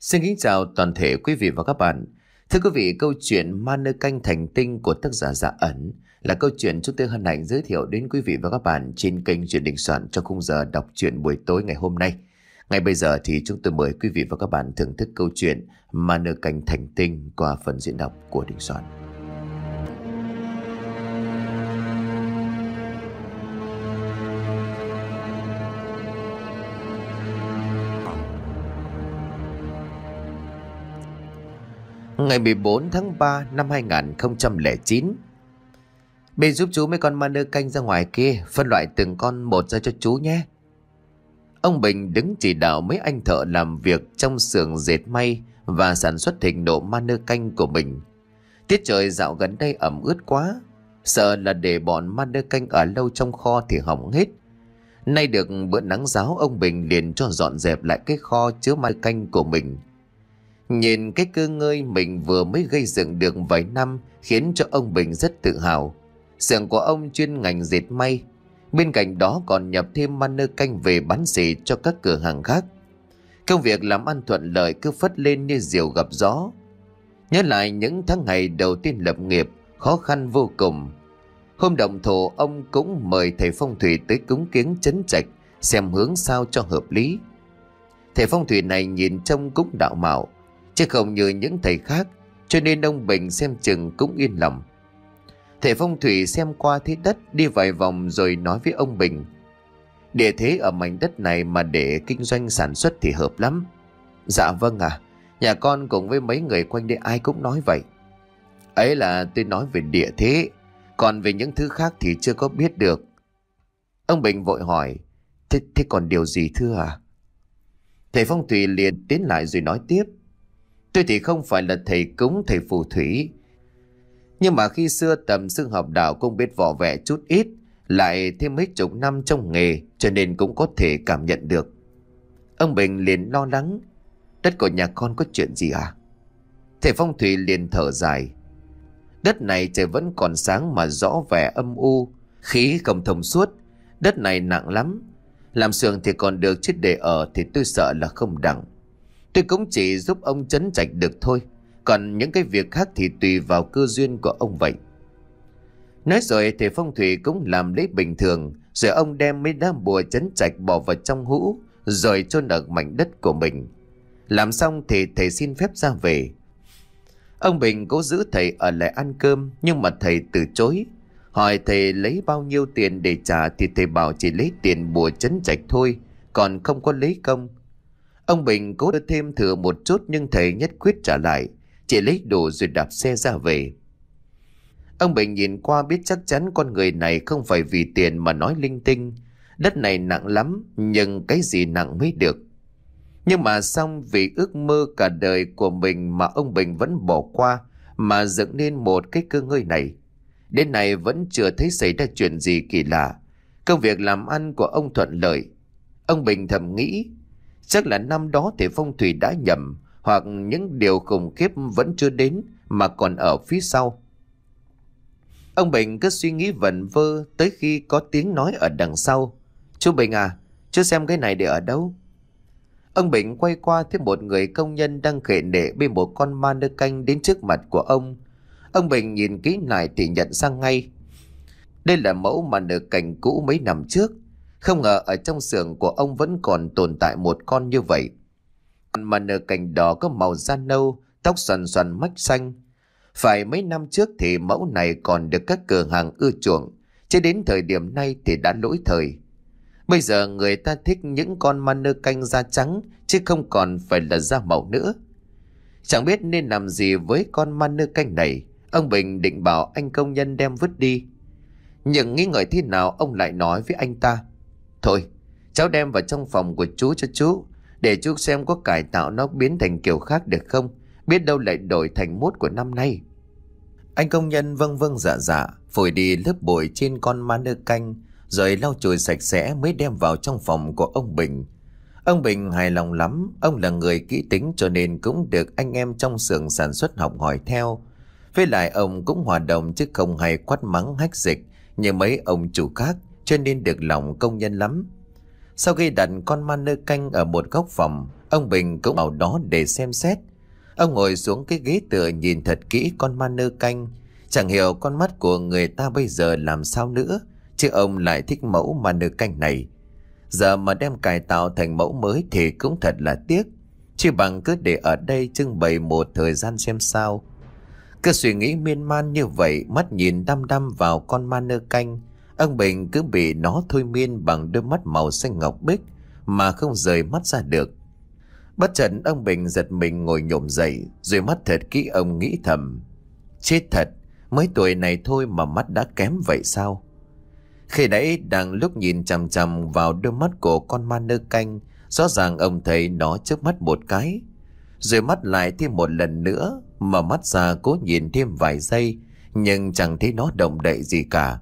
Xin kính chào toàn thể quý vị và các bạn. Thưa quý vị, câu chuyện Ma Nơ Canh Thành Tinh của tác giả Dạ Ẩn là câu chuyện chúng tôi hân hạnh giới thiệu đến quý vị và các bạn trên kênh truyền đình soạn cho khung giờ đọc truyện buổi tối ngày hôm nay. Ngay bây giờ thì chúng tôi mời quý vị và các bạn thưởng thức câu chuyện Ma Nơ Canh Thành Tinh qua phần diễn đọc của Đình Soạn. Ngày 14 tháng 3 năm 2009 Bê giúp chú mấy con ma nơ canh ra ngoài kia Phân loại từng con một ra cho chú nhé Ông Bình đứng chỉ đạo mấy anh thợ làm việc trong xưởng dệt may và sản xuất hình độ ma nơ canh của mình. Tiết trời dạo gần đây ẩm ướt quá, sợ là để bọn ma nơ canh ở lâu trong kho thì hỏng hết. Nay được bữa nắng giáo ông Bình liền cho dọn dẹp lại cái kho chứa ma canh của mình. Nhìn cái cơ ngơi mình vừa mới gây dựng được vài năm khiến cho ông Bình rất tự hào. Xưởng của ông chuyên ngành dệt may. Bên cạnh đó còn nhập thêm manơ canh về bán xỉ cho các cửa hàng khác. Công việc làm ăn thuận lợi cứ phất lên như diều gặp gió. Nhớ lại những tháng ngày đầu tiên lập nghiệp, khó khăn vô cùng. Hôm đồng thổ ông cũng mời thầy phong thủy tới cúng kiến chấn trạch xem hướng sao cho hợp lý. Thầy phong thủy này nhìn trông cũng đạo mạo, chứ không như những thầy khác, cho nên ông Bình xem chừng cũng yên lòng. Thầy phong thủy xem qua thế đất đi vài vòng rồi nói với ông Bình. Địa thế ở mảnh đất này mà để kinh doanh sản xuất thì hợp lắm. Dạ vâng à, nhà con cùng với mấy người quanh đây ai cũng nói vậy. Ấy là tôi nói về địa thế, còn về những thứ khác thì chưa có biết được. Ông Bình vội hỏi, thế, thế còn điều gì thưa à? Thầy phong thủy liền tiến lại rồi nói tiếp. Tôi thì không phải là thầy cúng thầy phù thủy. Nhưng mà khi xưa tầm xương học đạo cũng biết vỏ vẻ chút ít, lại thêm mấy chục năm trong nghề cho nên cũng có thể cảm nhận được. Ông Bình liền lo lắng, đất của nhà con có chuyện gì à? Thầy phong thủy liền thở dài. Đất này trời vẫn còn sáng mà rõ vẻ âm u, khí không thông suốt, đất này nặng lắm. Làm sườn thì còn được chứ để ở thì tôi sợ là không đặng. Tôi cũng chỉ giúp ông chấn trạch được thôi Còn những cái việc khác thì tùy vào cơ duyên của ông vậy Nói rồi thì phong thủy cũng làm lấy bình thường Rồi ông đem mấy đám bùa chấn trạch bỏ vào trong hũ Rồi chôn ở mảnh đất của mình Làm xong thì thầy xin phép ra về Ông Bình cố giữ thầy ở lại ăn cơm Nhưng mà thầy từ chối Hỏi thầy lấy bao nhiêu tiền để trả Thì thầy bảo chỉ lấy tiền bùa chấn trạch thôi Còn không có lấy công Ông Bình cố đưa thêm thừa một chút nhưng thầy nhất quyết trả lại. Chỉ lấy đồ rồi đạp xe ra về. Ông Bình nhìn qua biết chắc chắn con người này không phải vì tiền mà nói linh tinh. Đất này nặng lắm, nhưng cái gì nặng mới được. Nhưng mà xong vì ước mơ cả đời của mình mà ông Bình vẫn bỏ qua mà dựng nên một cái cơ ngơi này. Đến nay vẫn chưa thấy xảy ra chuyện gì kỳ lạ. Công việc làm ăn của ông thuận lợi. Ông Bình thầm nghĩ Chắc là năm đó thì phong thủy đã nhầm Hoặc những điều khủng khiếp vẫn chưa đến Mà còn ở phía sau Ông Bình cứ suy nghĩ vẩn vơ Tới khi có tiếng nói ở đằng sau Chú Bình à Chú xem cái này để ở đâu Ông Bình quay qua thấy một người công nhân Đang khệ nệ bên một con ma nơ canh Đến trước mặt của ông Ông Bình nhìn kỹ lại thì nhận ra ngay Đây là mẫu mà nở cảnh cũ mấy năm trước không ngờ ở trong xưởng của ông vẫn còn tồn tại một con như vậy. Mà nở cành đỏ có màu da nâu, tóc xoăn xoăn mách xanh. Phải mấy năm trước thì mẫu này còn được các cửa hàng ưa chuộng, chứ đến thời điểm nay thì đã lỗi thời. Bây giờ người ta thích những con ma nơ canh da trắng chứ không còn phải là da màu nữa. Chẳng biết nên làm gì với con ma nơ canh này, ông Bình định bảo anh công nhân đem vứt đi. Nhưng nghĩ ngợi thế nào ông lại nói với anh ta. Thôi, cháu đem vào trong phòng của chú cho chú, để chú xem có cải tạo nó biến thành kiểu khác được không, biết đâu lại đổi thành mốt của năm nay. Anh công nhân vâng vâng dạ dạ, phổi đi lớp bụi trên con má nơ canh, rồi lau chùi sạch sẽ mới đem vào trong phòng của ông Bình. Ông Bình hài lòng lắm, ông là người kỹ tính cho nên cũng được anh em trong xưởng sản xuất học hỏi theo. Với lại ông cũng hòa đồng chứ không hay quát mắng hách dịch như mấy ông chủ khác cho nên được lòng công nhân lắm. Sau khi đặt con man nơ canh ở một góc phòng, ông Bình cũng vào đó để xem xét. Ông ngồi xuống cái ghế tựa nhìn thật kỹ con man nơ canh. Chẳng hiểu con mắt của người ta bây giờ làm sao nữa, chứ ông lại thích mẫu man nơ canh này. Giờ mà đem cải tạo thành mẫu mới thì cũng thật là tiếc. Chỉ bằng cứ để ở đây trưng bày một thời gian xem sao. Cứ suy nghĩ miên man như vậy, mắt nhìn đăm đăm vào con man nơ canh. Ông Bình cứ bị nó thôi miên bằng đôi mắt màu xanh ngọc bích mà không rời mắt ra được. Bất chợt ông Bình giật mình ngồi nhổm dậy, rồi mắt thật kỹ ông nghĩ thầm. Chết thật, mấy tuổi này thôi mà mắt đã kém vậy sao? Khi đấy đang lúc nhìn chằm chằm vào đôi mắt của con ma nơ canh, rõ ràng ông thấy nó trước mắt một cái. Rồi mắt lại thêm một lần nữa, mà mắt ra cố nhìn thêm vài giây, nhưng chẳng thấy nó động đậy gì cả.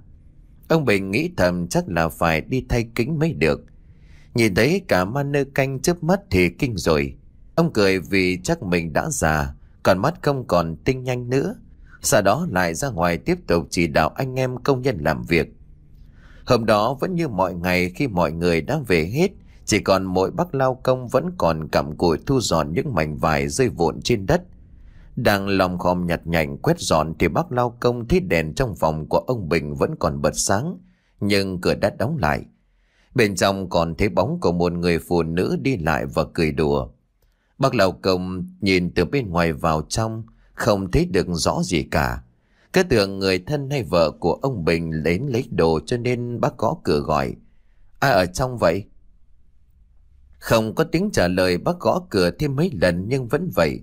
Ông Bình nghĩ thầm chắc là phải đi thay kính mới được. Nhìn thấy cả ma nơ canh chớp mắt thì kinh rồi. Ông cười vì chắc mình đã già, còn mắt không còn tinh nhanh nữa. Sau đó lại ra ngoài tiếp tục chỉ đạo anh em công nhân làm việc. Hôm đó vẫn như mọi ngày khi mọi người đã về hết, chỉ còn mỗi bác lao công vẫn còn cặm cụi thu dọn những mảnh vải rơi vụn trên đất đang lòng khom nhặt nhạnh quét dọn thì bác lao công thấy đèn trong phòng của ông Bình vẫn còn bật sáng, nhưng cửa đã đóng lại. Bên trong còn thấy bóng của một người phụ nữ đi lại và cười đùa. Bác lao công nhìn từ bên ngoài vào trong, không thấy được rõ gì cả. Cứ tưởng người thân hay vợ của ông Bình đến lấy đồ cho nên bác có cửa gọi. Ai ở trong vậy? Không có tiếng trả lời bác gõ cửa thêm mấy lần nhưng vẫn vậy.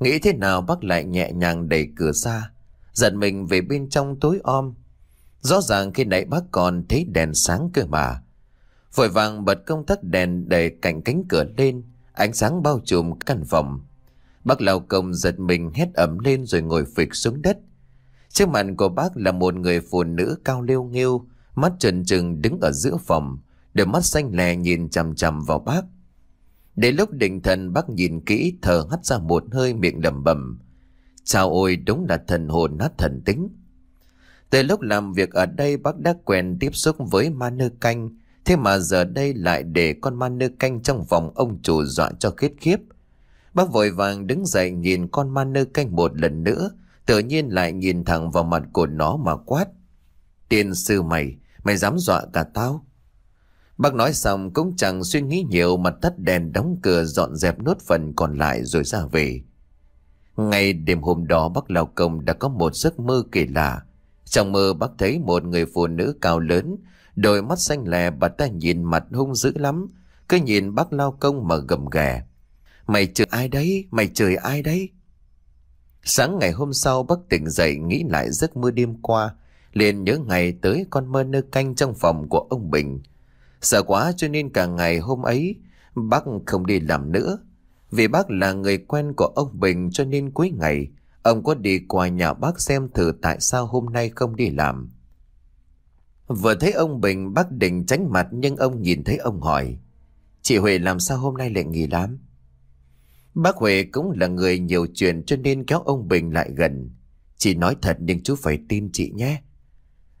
Nghĩ thế nào bác lại nhẹ nhàng đẩy cửa ra Giận mình về bên trong tối om Rõ ràng khi nãy bác còn thấy đèn sáng cơ mà Vội vàng bật công tắc đèn để cạnh cánh cửa lên Ánh sáng bao trùm căn phòng Bác lao công giật mình hét ẩm lên rồi ngồi phịch xuống đất Trước mặt của bác là một người phụ nữ cao liêu nghêu Mắt trần trừng đứng ở giữa phòng Đôi mắt xanh lè nhìn chằm chằm vào bác Đến lúc định thần bác nhìn kỹ thở hắt ra một hơi miệng lẩm bầm Chào ôi đúng là thần hồn nát thần tính. Từ lúc làm việc ở đây bác đã quen tiếp xúc với ma nơ canh. Thế mà giờ đây lại để con ma nơ canh trong vòng ông chủ dọa cho khiết khiếp. Bác vội vàng đứng dậy nhìn con ma nơ canh một lần nữa. Tự nhiên lại nhìn thẳng vào mặt của nó mà quát. Tiên sư mày, mày dám dọa cả tao? Bác nói xong cũng chẳng suy nghĩ nhiều mà tắt đèn đóng cửa dọn dẹp nốt phần còn lại rồi ra về. Ngay đêm hôm đó bác lao Công đã có một giấc mơ kỳ lạ. Trong mơ bác thấy một người phụ nữ cao lớn, đôi mắt xanh lè bà ta nhìn mặt hung dữ lắm, cứ nhìn bác Lao Công mà gầm ghè. Mày chửi ai đấy? Mày chửi ai đấy? Sáng ngày hôm sau bác tỉnh dậy nghĩ lại giấc mơ đêm qua, liền nhớ ngày tới con mơ nơ canh trong phòng của ông Bình. Sợ quá cho nên cả ngày hôm ấy bác không đi làm nữa. Vì bác là người quen của ông Bình cho nên cuối ngày ông có đi qua nhà bác xem thử tại sao hôm nay không đi làm. Vừa thấy ông Bình bác định tránh mặt nhưng ông nhìn thấy ông hỏi Chị Huệ làm sao hôm nay lại nghỉ lắm? Bác Huệ cũng là người nhiều chuyện cho nên kéo ông Bình lại gần. Chị nói thật nhưng chú phải tin chị nhé.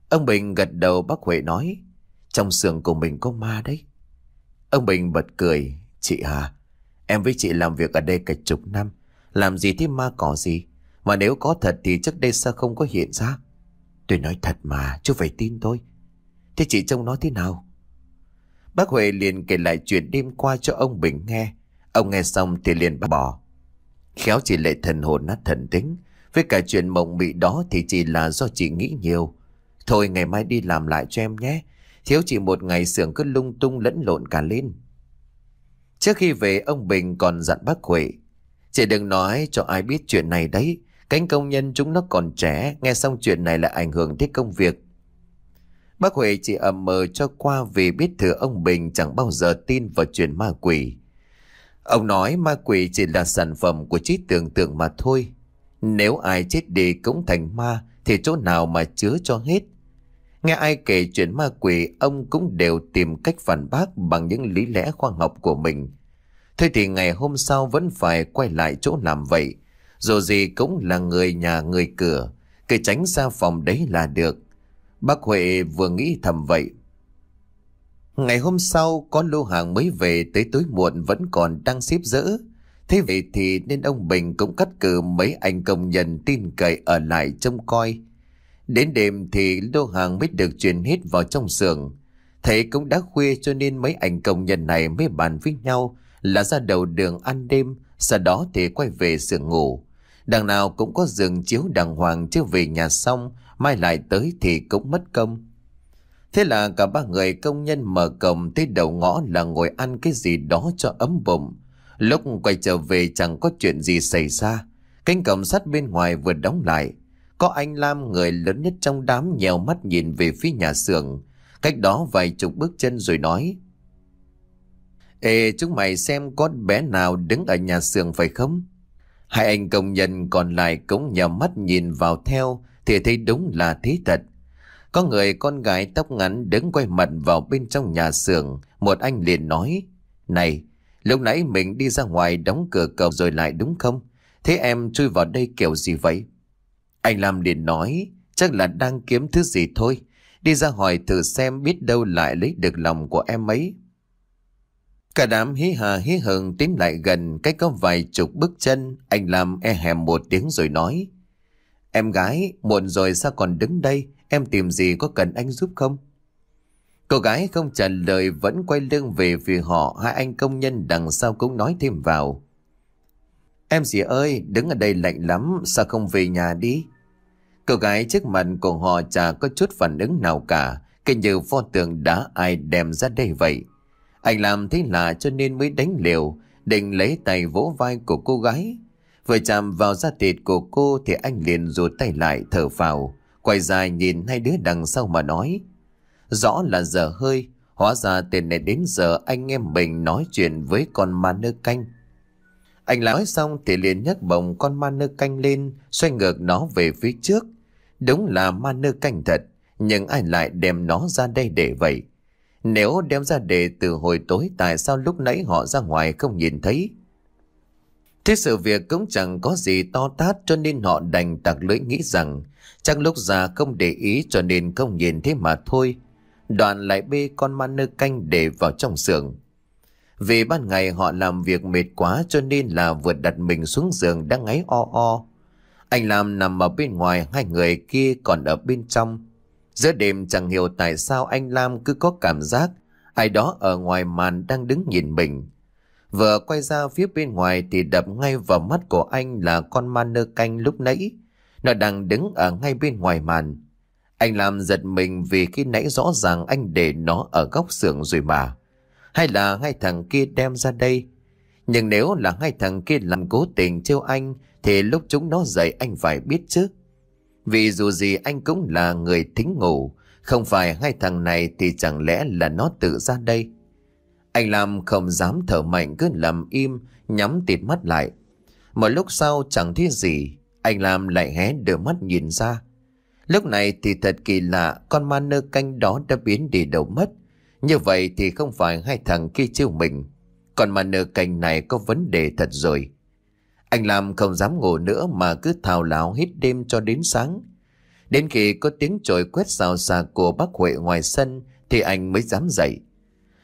Ông Bình gật đầu bác Huệ nói trong xưởng của mình có ma đấy Ông Bình bật cười Chị hà Em với chị làm việc ở đây cả chục năm Làm gì thế ma cỏ gì Mà nếu có thật thì trước đây sao không có hiện ra Tôi nói thật mà Chú phải tin tôi Thế chị trông nó thế nào Bác Huệ liền kể lại chuyện đêm qua cho ông Bình nghe Ông nghe xong thì liền bác bỏ Khéo chị lệ thần hồn nát thần tính Với cả chuyện mộng mị đó thì chỉ là do chị nghĩ nhiều Thôi ngày mai đi làm lại cho em nhé Thiếu chỉ một ngày xưởng cứ lung tung lẫn lộn cả lên. Trước khi về ông Bình còn dặn bác Huệ. Chị đừng nói cho ai biết chuyện này đấy. Cánh công nhân chúng nó còn trẻ, nghe xong chuyện này là ảnh hưởng tới công việc. Bác Huệ chỉ ầm mờ cho qua vì biết thừa ông Bình chẳng bao giờ tin vào chuyện ma quỷ. Ông nói ma quỷ chỉ là sản phẩm của trí tưởng tượng mà thôi. Nếu ai chết đi cũng thành ma thì chỗ nào mà chứa cho hết. Nghe ai kể chuyện ma quỷ, ông cũng đều tìm cách phản bác bằng những lý lẽ khoa học của mình. Thế thì ngày hôm sau vẫn phải quay lại chỗ làm vậy. Dù gì cũng là người nhà người cửa, kể tránh ra phòng đấy là được. Bác Huệ vừa nghĩ thầm vậy. Ngày hôm sau, con lô hàng mới về tới tối muộn vẫn còn đang xếp dỡ. Thế vậy thì nên ông Bình cũng cắt cử mấy anh công nhân tin cậy ở lại trông coi. Đến đêm thì lô hàng mới được chuyển hết vào trong xưởng. Thấy cũng đã khuya cho nên mấy anh công nhân này mới bàn với nhau là ra đầu đường ăn đêm, sau đó thì quay về giường ngủ. Đằng nào cũng có giường chiếu đàng hoàng chứ về nhà xong, mai lại tới thì cũng mất công. Thế là cả ba người công nhân mở cổng tới đầu ngõ là ngồi ăn cái gì đó cho ấm bụng. Lúc quay trở về chẳng có chuyện gì xảy ra. Cánh cổng sắt bên ngoài vừa đóng lại. Có anh Lam người lớn nhất trong đám nhèo mắt nhìn về phía nhà xưởng Cách đó vài chục bước chân rồi nói Ê chúng mày xem có bé nào đứng ở nhà xưởng phải không? Hai anh công nhân còn lại cũng nhèo mắt nhìn vào theo Thì thấy đúng là thế thật Có người con gái tóc ngắn đứng quay mặt vào bên trong nhà xưởng Một anh liền nói Này Lúc nãy mình đi ra ngoài đóng cửa cầu rồi lại đúng không? Thế em chui vào đây kiểu gì vậy? Anh Lam liền nói, chắc là đang kiếm thứ gì thôi. Đi ra hỏi thử xem biết đâu lại lấy được lòng của em ấy. Cả đám hí hà hí hừng tiến lại gần cách có vài chục bước chân. Anh Lam e hèm một tiếng rồi nói. Em gái, muộn rồi sao còn đứng đây? Em tìm gì có cần anh giúp không? Cô gái không trả lời vẫn quay lưng về vì họ. Hai anh công nhân đằng sau cũng nói thêm vào. Em dì ơi, đứng ở đây lạnh lắm, sao không về nhà đi? Cô gái trước mặt của họ chả có chút phản ứng nào cả, cứ như pho tượng đã ai đem ra đây vậy. Anh làm thế lạ cho nên mới đánh liều, định lấy tay vỗ vai của cô gái. Vừa chạm vào da thịt của cô thì anh liền rụt tay lại thở phào, quay dài nhìn hai đứa đằng sau mà nói. Rõ là giờ hơi, hóa ra từ này đến giờ anh em mình nói chuyện với con ma nơ canh. Anh nói xong thì liền nhấc bồng con ma nơ canh lên, xoay ngược nó về phía trước. Đúng là ma nơ canh thật, nhưng ai lại đem nó ra đây để vậy? Nếu đem ra để từ hồi tối tại sao lúc nãy họ ra ngoài không nhìn thấy? Thế sự việc cũng chẳng có gì to tát cho nên họ đành tặc lưỡi nghĩ rằng chắc lúc già không để ý cho nên không nhìn thế mà thôi. Đoàn lại bê con ma nơ canh để vào trong giường. Vì ban ngày họ làm việc mệt quá cho nên là vượt đặt mình xuống giường đang ngáy o o. Anh Lam nằm ở bên ngoài Hai người kia còn ở bên trong Giữa đêm chẳng hiểu tại sao anh Lam cứ có cảm giác Ai đó ở ngoài màn đang đứng nhìn mình Vừa quay ra phía bên ngoài thì đập ngay vào mắt của anh là con ma nơ canh lúc nãy. Nó đang đứng ở ngay bên ngoài màn. Anh Lam giật mình vì khi nãy rõ ràng anh để nó ở góc xưởng rồi mà. Hay là hai thằng kia đem ra đây nhưng nếu là hai thằng kia làm cố tình trêu anh Thì lúc chúng nó dậy anh phải biết chứ Vì dù gì anh cũng là người thính ngủ Không phải hai thằng này thì chẳng lẽ là nó tự ra đây Anh làm không dám thở mạnh cứ làm im Nhắm tịt mắt lại Một lúc sau chẳng thấy gì Anh làm lại hé đôi mắt nhìn ra Lúc này thì thật kỳ lạ Con ma nơ canh đó đã biến đi đâu mất Như vậy thì không phải hai thằng kia chiêu mình còn mà nợ cành này có vấn đề thật rồi Anh làm không dám ngủ nữa mà cứ thào láo hít đêm cho đến sáng Đến khi có tiếng trội quét xào xà của bác Huệ ngoài sân Thì anh mới dám dậy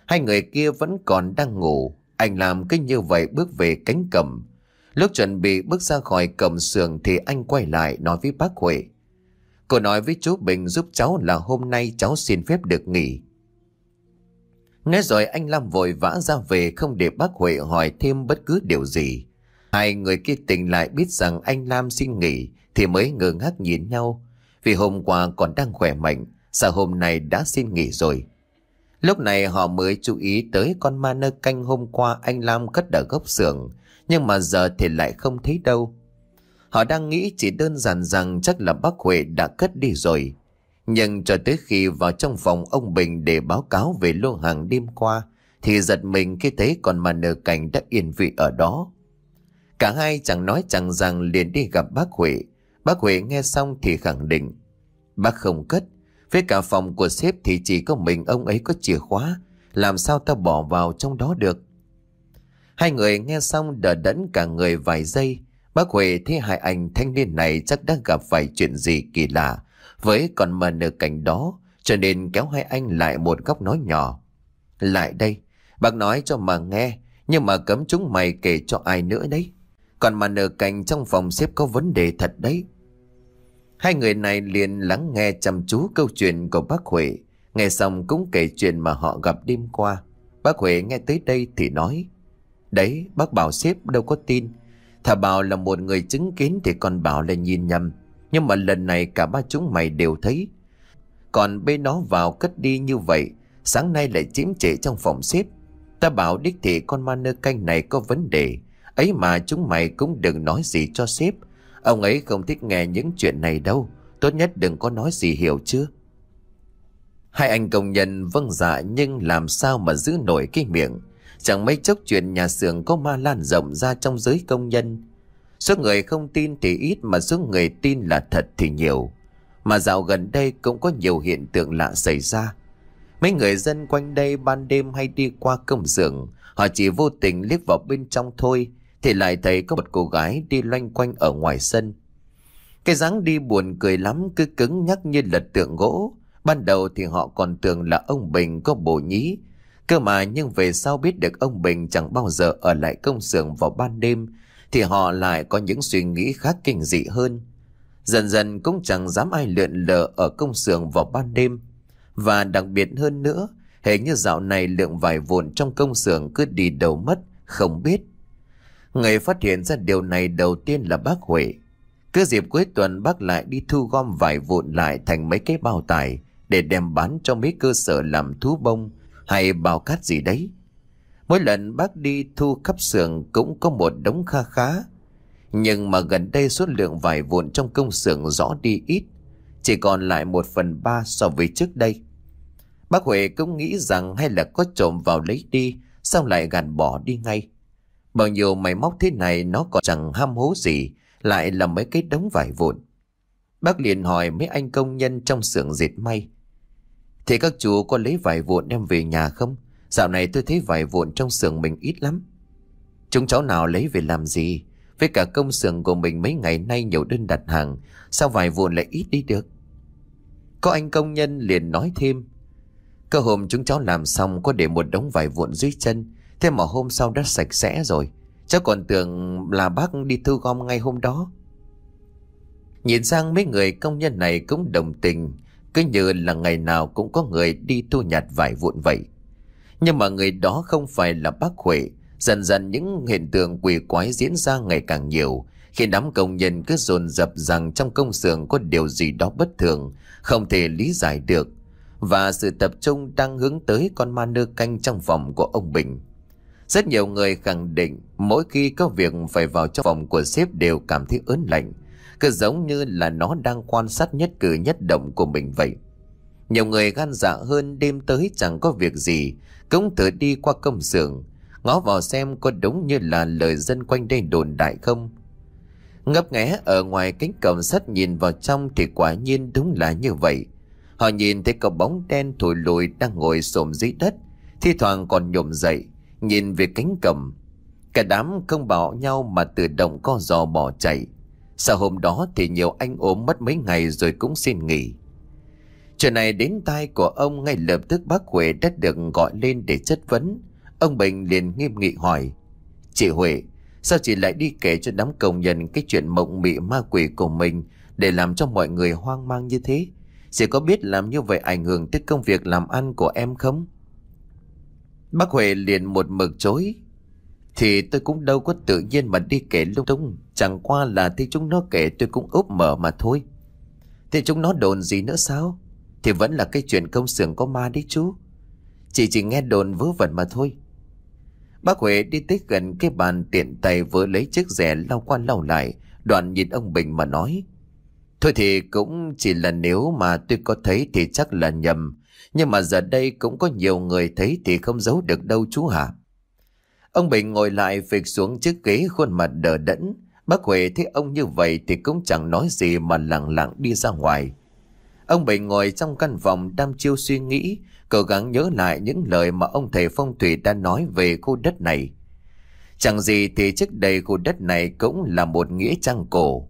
Hai người kia vẫn còn đang ngủ Anh làm cứ như vậy bước về cánh cầm Lúc chuẩn bị bước ra khỏi cầm sườn Thì anh quay lại nói với bác Huệ Cô nói với chú Bình giúp cháu là hôm nay cháu xin phép được nghỉ nghe rồi anh Lam vội vã ra về không để bác Huệ hỏi thêm bất cứ điều gì. Hai người kia tỉnh lại biết rằng anh Lam xin nghỉ thì mới ngơ ngác nhìn nhau. Vì hôm qua còn đang khỏe mạnh, sao hôm nay đã xin nghỉ rồi. Lúc này họ mới chú ý tới con ma nơ canh hôm qua anh Lam cất ở gốc xưởng nhưng mà giờ thì lại không thấy đâu. Họ đang nghĩ chỉ đơn giản rằng chắc là bác Huệ đã cất đi rồi. Nhưng cho tới khi vào trong phòng ông Bình để báo cáo về lô hàng đêm qua Thì giật mình khi thấy còn mà nở cảnh đã yên vị ở đó Cả hai chẳng nói chẳng rằng liền đi gặp bác Huệ Bác Huệ nghe xong thì khẳng định Bác không cất Với cả phòng của sếp thì chỉ có mình ông ấy có chìa khóa Làm sao ta bỏ vào trong đó được Hai người nghe xong đờ đẫn cả người vài giây Bác Huệ thấy hai anh thanh niên này chắc đã gặp phải chuyện gì kỳ lạ với còn mờ ở cảnh đó Cho nên kéo hai anh lại một góc nói nhỏ Lại đây Bác nói cho mà nghe Nhưng mà cấm chúng mày kể cho ai nữa đấy Còn mà nở cành trong phòng xếp có vấn đề thật đấy Hai người này liền lắng nghe chăm chú câu chuyện của bác Huệ Nghe xong cũng kể chuyện mà họ gặp đêm qua Bác Huệ nghe tới đây thì nói Đấy bác bảo xếp đâu có tin Thà bảo là một người chứng kiến thì còn bảo là nhìn nhầm nhưng mà lần này cả ba chúng mày đều thấy Còn bê nó vào cất đi như vậy Sáng nay lại chiếm trễ trong phòng xếp Ta bảo đích thị con ma nơ canh này có vấn đề Ấy mà chúng mày cũng đừng nói gì cho sếp Ông ấy không thích nghe những chuyện này đâu Tốt nhất đừng có nói gì hiểu chưa Hai anh công nhân vâng dạ nhưng làm sao mà giữ nổi cái miệng Chẳng mấy chốc chuyện nhà xưởng có ma lan rộng ra trong giới công nhân Số người không tin thì ít mà số người tin là thật thì nhiều. Mà dạo gần đây cũng có nhiều hiện tượng lạ xảy ra. Mấy người dân quanh đây ban đêm hay đi qua công xưởng, họ chỉ vô tình liếc vào bên trong thôi thì lại thấy có một cô gái đi loanh quanh ở ngoài sân. Cái dáng đi buồn cười lắm cứ cứng nhắc như lật tượng gỗ. Ban đầu thì họ còn tưởng là ông Bình có bổ nhí. Cơ mà nhưng về sau biết được ông Bình chẳng bao giờ ở lại công xưởng vào ban đêm thì họ lại có những suy nghĩ khác kinh dị hơn. Dần dần cũng chẳng dám ai lượn lờ ở công xưởng vào ban đêm. Và đặc biệt hơn nữa, hệ như dạo này lượng vải vụn trong công xưởng cứ đi đầu mất, không biết. Người phát hiện ra điều này đầu tiên là bác Huệ. Cứ dịp cuối tuần bác lại đi thu gom vải vụn lại thành mấy cái bao tải để đem bán cho mấy cơ sở làm thú bông hay bao cát gì đấy. Mỗi lần bác đi thu khắp xưởng cũng có một đống kha khá. Nhưng mà gần đây số lượng vải vụn trong công xưởng rõ đi ít, chỉ còn lại một phần ba so với trước đây. Bác Huệ cũng nghĩ rằng hay là có trộm vào lấy đi, sao lại gạt bỏ đi ngay. Bao nhiêu máy móc thế này nó còn chẳng ham hố gì, lại là mấy cái đống vải vụn. Bác liền hỏi mấy anh công nhân trong xưởng dệt may. thì các chú có lấy vải vụn đem về nhà không? Dạo này tôi thấy vải vụn trong xưởng mình ít lắm Chúng cháu nào lấy về làm gì Với cả công xưởng của mình mấy ngày nay nhiều đơn đặt hàng Sao vải vụn lại ít đi được Có anh công nhân liền nói thêm Cơ hôm chúng cháu làm xong có để một đống vải vụn dưới chân Thế mà hôm sau đã sạch sẽ rồi Cháu còn tưởng là bác đi thu gom ngay hôm đó Nhìn sang mấy người công nhân này cũng đồng tình Cứ như là ngày nào cũng có người đi thu nhặt vải vụn vậy nhưng mà người đó không phải là bác Huệ. Dần dần những hiện tượng quỷ quái diễn ra ngày càng nhiều, khi đám công nhân cứ dồn dập rằng trong công xưởng có điều gì đó bất thường, không thể lý giải được. Và sự tập trung đang hướng tới con ma nơ canh trong phòng của ông Bình. Rất nhiều người khẳng định mỗi khi có việc phải vào trong phòng của sếp đều cảm thấy ớn lạnh, cứ giống như là nó đang quan sát nhất cử nhất động của mình vậy. Nhiều người gan dạ hơn đêm tới chẳng có việc gì, cũng thử đi qua công xưởng Ngó vào xem có đúng như là lời dân quanh đây đồn đại không Ngấp nghé ở ngoài cánh cổng sắt nhìn vào trong Thì quả nhiên đúng là như vậy Họ nhìn thấy cậu bóng đen thổi lùi đang ngồi xổm dưới đất Thi thoảng còn nhổm dậy Nhìn về cánh cổng Cả đám không bảo nhau mà tự động co giò bỏ chạy Sau hôm đó thì nhiều anh ốm mất mấy ngày rồi cũng xin nghỉ Chuyện này đến tai của ông ngay lập tức bác Huệ đã được gọi lên để chất vấn. Ông Bình liền nghiêm nghị hỏi. Chị Huệ, sao chị lại đi kể cho đám công nhân cái chuyện mộng mị ma quỷ của mình để làm cho mọi người hoang mang như thế? Chị có biết làm như vậy ảnh hưởng tới công việc làm ăn của em không? Bác Huệ liền một mực chối. Thì tôi cũng đâu có tự nhiên mà đi kể lung tung. Chẳng qua là thấy chúng nó kể tôi cũng úp mở mà thôi. Thì chúng nó đồn gì nữa sao? Thì vẫn là cái chuyện công xưởng có ma đấy chú chỉ chỉ nghe đồn vớ vẩn mà thôi Bác Huệ đi tới gần cái bàn tiện tay vừa lấy chiếc rẻ lau qua lau lại Đoạn nhìn ông Bình mà nói Thôi thì cũng chỉ là nếu mà tôi có thấy thì chắc là nhầm Nhưng mà giờ đây cũng có nhiều người thấy thì không giấu được đâu chú hả Ông Bình ngồi lại phịch xuống chiếc ghế khuôn mặt đờ đẫn Bác Huệ thấy ông như vậy thì cũng chẳng nói gì mà lặng lặng đi ra ngoài Ông Bảy ngồi trong căn phòng đam chiêu suy nghĩ, cố gắng nhớ lại những lời mà ông thầy phong thủy đã nói về khu đất này. Chẳng gì thì trước đây khu đất này cũng là một nghĩa trang cổ.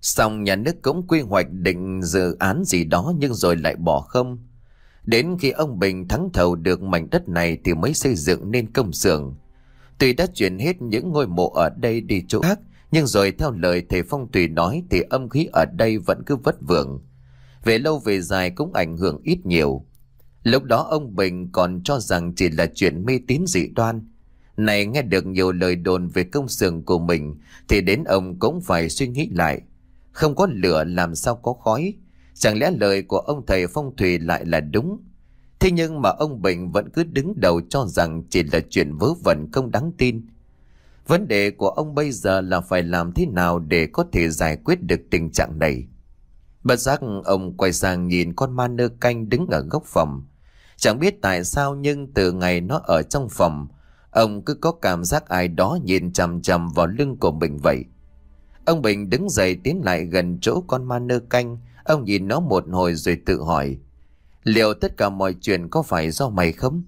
Xong nhà nước cũng quy hoạch định dự án gì đó nhưng rồi lại bỏ không. Đến khi ông Bình thắng thầu được mảnh đất này thì mới xây dựng nên công xưởng. Tuy đã chuyển hết những ngôi mộ ở đây đi chỗ khác, nhưng rồi theo lời thầy phong thủy nói thì âm khí ở đây vẫn cứ vất vưởng. Về lâu về dài cũng ảnh hưởng ít nhiều. Lúc đó ông Bình còn cho rằng chỉ là chuyện mê tín dị đoan. Này nghe được nhiều lời đồn về công xưởng của mình thì đến ông cũng phải suy nghĩ lại. Không có lửa làm sao có khói. Chẳng lẽ lời của ông thầy phong thủy lại là đúng? Thế nhưng mà ông Bình vẫn cứ đứng đầu cho rằng chỉ là chuyện vớ vẩn không đáng tin. Vấn đề của ông bây giờ là phải làm thế nào để có thể giải quyết được tình trạng này. Bất giác ông quay sang nhìn con ma nơ canh đứng ở góc phòng. Chẳng biết tại sao nhưng từ ngày nó ở trong phòng, ông cứ có cảm giác ai đó nhìn chằm chằm vào lưng của mình vậy. Ông Bình đứng dậy tiến lại gần chỗ con ma nơ canh, ông nhìn nó một hồi rồi tự hỏi. Liệu tất cả mọi chuyện có phải do mày không?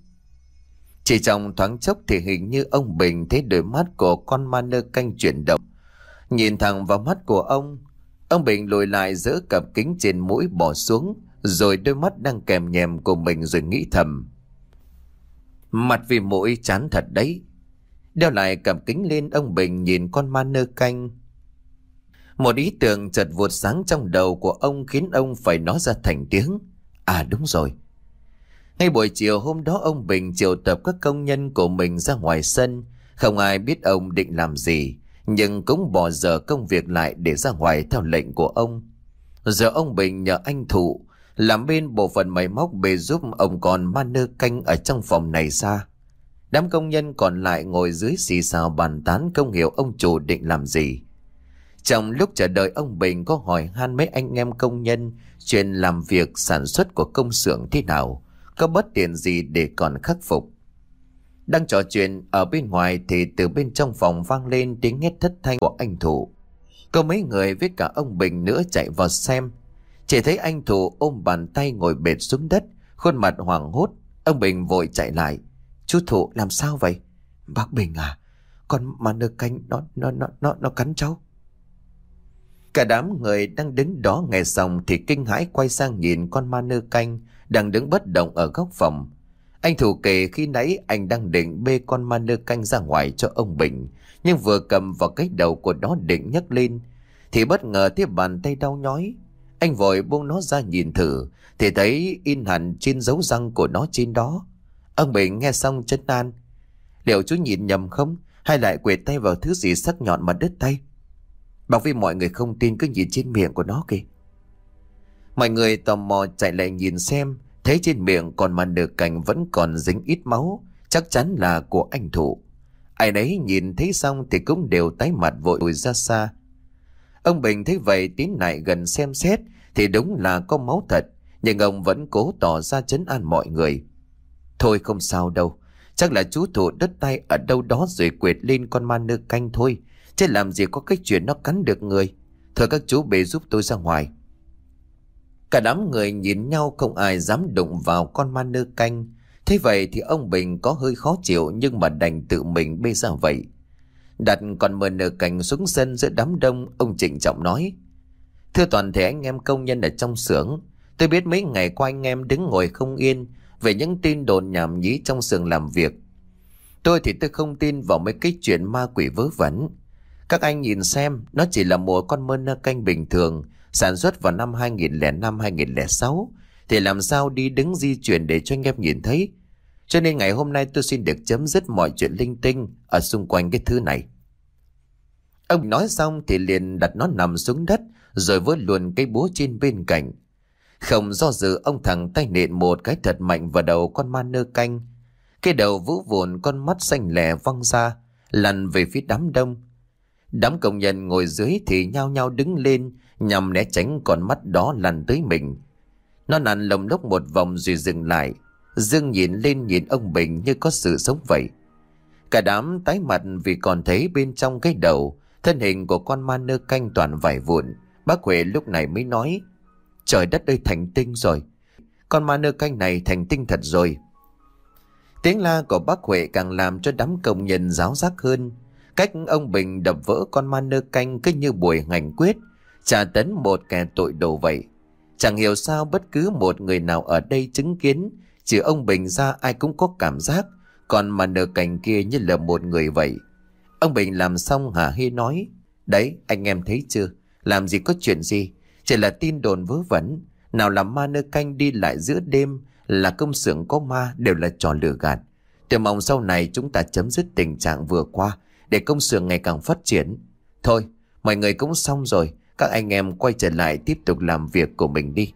Chỉ trong thoáng chốc thì hình như ông Bình thấy đôi mắt của con ma nơ canh chuyển động. Nhìn thẳng vào mắt của ông, Ông Bình lùi lại giữa cặp kính trên mũi bỏ xuống, rồi đôi mắt đang kèm nhèm của mình rồi nghĩ thầm. Mặt vì mũi chán thật đấy. Đeo lại cặp kính lên ông Bình nhìn con ma nơ canh. Một ý tưởng chợt vụt sáng trong đầu của ông khiến ông phải nói ra thành tiếng. À đúng rồi. Ngay buổi chiều hôm đó ông Bình triệu tập các công nhân của mình ra ngoài sân. Không ai biết ông định làm gì nhưng cũng bỏ giờ công việc lại để ra ngoài theo lệnh của ông. Giờ ông Bình nhờ anh Thụ làm bên bộ phận máy móc bề giúp ông còn man nơ canh ở trong phòng này ra. Đám công nhân còn lại ngồi dưới xì xào bàn tán không hiểu ông chủ định làm gì. Trong lúc chờ đợi ông Bình có hỏi han mấy anh em công nhân chuyện làm việc sản xuất của công xưởng thế nào, có bất tiền gì để còn khắc phục. Đang trò chuyện ở bên ngoài thì từ bên trong phòng vang lên tiếng hét thất thanh của anh Thụ. Có mấy người với cả ông Bình nữa chạy vào xem. Chỉ thấy anh Thụ ôm bàn tay ngồi bệt xuống đất, khuôn mặt hoảng hốt. Ông Bình vội chạy lại. Chú Thụ làm sao vậy? Bác Bình à, con mà nơ canh nó, nó, nó, nó, nó cắn cháu. Cả đám người đang đứng đó nghe xong thì kinh hãi quay sang nhìn con ma nơ canh đang đứng bất động ở góc phòng. Anh Thủ kể khi nãy anh đang định bê con ma nơ canh ra ngoài cho ông Bình, nhưng vừa cầm vào cái đầu của nó định nhấc lên, thì bất ngờ tiếp bàn tay đau nhói. Anh vội buông nó ra nhìn thử, thì thấy in hẳn trên dấu răng của nó trên đó. Ông Bình nghe xong chân an. Liệu chú nhìn nhầm không? Hay lại quệt tay vào thứ gì sắc nhọn mà đứt tay? Bảo vì mọi người không tin cứ nhìn trên miệng của nó kìa. Mọi người tò mò chạy lại nhìn xem, Thấy trên miệng còn màn được cành vẫn còn dính ít máu, chắc chắn là của anh Thụ. Ai đấy nhìn thấy xong thì cũng đều tái mặt vội ra xa. Ông Bình thấy vậy tín lại gần xem xét thì đúng là có máu thật, nhưng ông vẫn cố tỏ ra chấn an mọi người. Thôi không sao đâu, chắc là chú Thụ đất tay ở đâu đó rồi quệt lên con ma nơ canh thôi, chứ làm gì có cái chuyện nó cắn được người. Thôi các chú bề giúp tôi ra ngoài. Cả đám người nhìn nhau không ai dám đụng vào con ma nơ canh. Thế vậy thì ông Bình có hơi khó chịu nhưng mà đành tự mình bê ra vậy. Đặt con ma nơ canh xuống sân giữa đám đông, ông trịnh trọng nói. Thưa toàn thể anh em công nhân ở trong xưởng, tôi biết mấy ngày qua anh em đứng ngồi không yên về những tin đồn nhảm nhí trong xưởng làm việc. Tôi thì tôi không tin vào mấy cái chuyện ma quỷ vớ vẩn. Các anh nhìn xem, nó chỉ là một con mơ nơ canh bình thường, sản xuất vào năm 2005-2006 thì làm sao đi đứng di chuyển để cho anh em nhìn thấy. Cho nên ngày hôm nay tôi xin được chấm dứt mọi chuyện linh tinh ở xung quanh cái thứ này. Ông nói xong thì liền đặt nó nằm xuống đất rồi vớt luôn cây búa trên bên cạnh. Không do dự ông thằng tay nện một cái thật mạnh vào đầu con ma nơ canh. Cái đầu vũ vồn, con mắt xanh lẻ văng ra, lăn về phía đám đông. Đám công nhân ngồi dưới thì nhao nhao đứng lên, nhằm né tránh con mắt đó lăn tới mình. Nó nằn lồng lốc một vòng rồi dừng lại. Dương nhìn lên nhìn ông Bình như có sự sống vậy. Cả đám tái mặt vì còn thấy bên trong cái đầu, thân hình của con ma nơ canh toàn vải vụn. Bác Huệ lúc này mới nói, trời đất ơi thành tinh rồi. Con ma nơ canh này thành tinh thật rồi. Tiếng la của bác Huệ càng làm cho đám công nhân giáo giác hơn. Cách ông Bình đập vỡ con ma nơ canh cứ như buổi ngành quyết – Trả tấn một kẻ tội đồ vậy Chẳng hiểu sao bất cứ một người nào ở đây chứng kiến Chỉ ông Bình ra ai cũng có cảm giác Còn mà nở cảnh kia như là một người vậy Ông Bình làm xong hả hê nói Đấy anh em thấy chưa Làm gì có chuyện gì Chỉ là tin đồn vớ vẩn Nào là ma nơ canh đi lại giữa đêm Là công xưởng có ma đều là trò lừa gạt Tôi mong sau này chúng ta chấm dứt tình trạng vừa qua Để công xưởng ngày càng phát triển Thôi mọi người cũng xong rồi các anh em quay trở lại tiếp tục làm việc của mình đi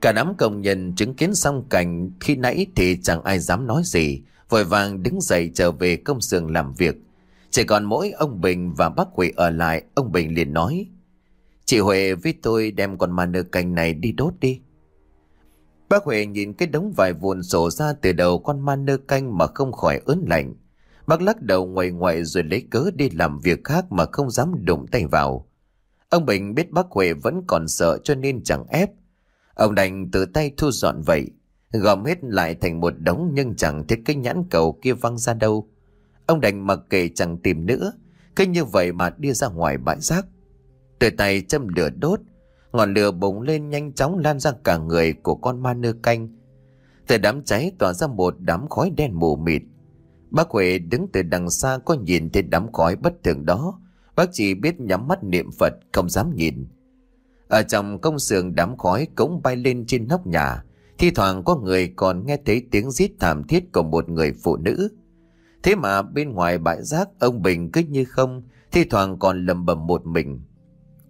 Cả đám công nhân chứng kiến xong cảnh Khi nãy thì chẳng ai dám nói gì Vội vàng đứng dậy trở về công xưởng làm việc Chỉ còn mỗi ông Bình và bác Huệ ở lại Ông Bình liền nói Chị Huệ với tôi đem con ma nơ canh này đi đốt đi Bác Huệ nhìn cái đống vải vụn sổ ra từ đầu con ma nơ canh mà không khỏi ớn lạnh. Bác lắc đầu ngoài ngoài rồi lấy cớ đi làm việc khác mà không dám đụng tay vào. Ông Bình biết bác Huệ vẫn còn sợ cho nên chẳng ép. Ông đành tự tay thu dọn vậy, gom hết lại thành một đống nhưng chẳng thấy cái nhãn cầu kia văng ra đâu. Ông đành mặc kệ chẳng tìm nữa, cứ như vậy mà đi ra ngoài bãi rác. tự tay châm lửa đốt, ngọn lửa bùng lên nhanh chóng lan ra cả người của con ma nơ canh. Từ đám cháy tỏa ra một đám khói đen mù mịt. Bác Huệ đứng từ đằng xa có nhìn thấy đám khói bất thường đó Bác chỉ biết nhắm mắt niệm Phật không dám nhìn Ở trong công xưởng đám khói cống bay lên trên nóc nhà Thi thoảng có người còn nghe thấy tiếng rít thảm thiết của một người phụ nữ Thế mà bên ngoài bãi rác ông Bình cứ như không Thi thoảng còn lầm bầm một mình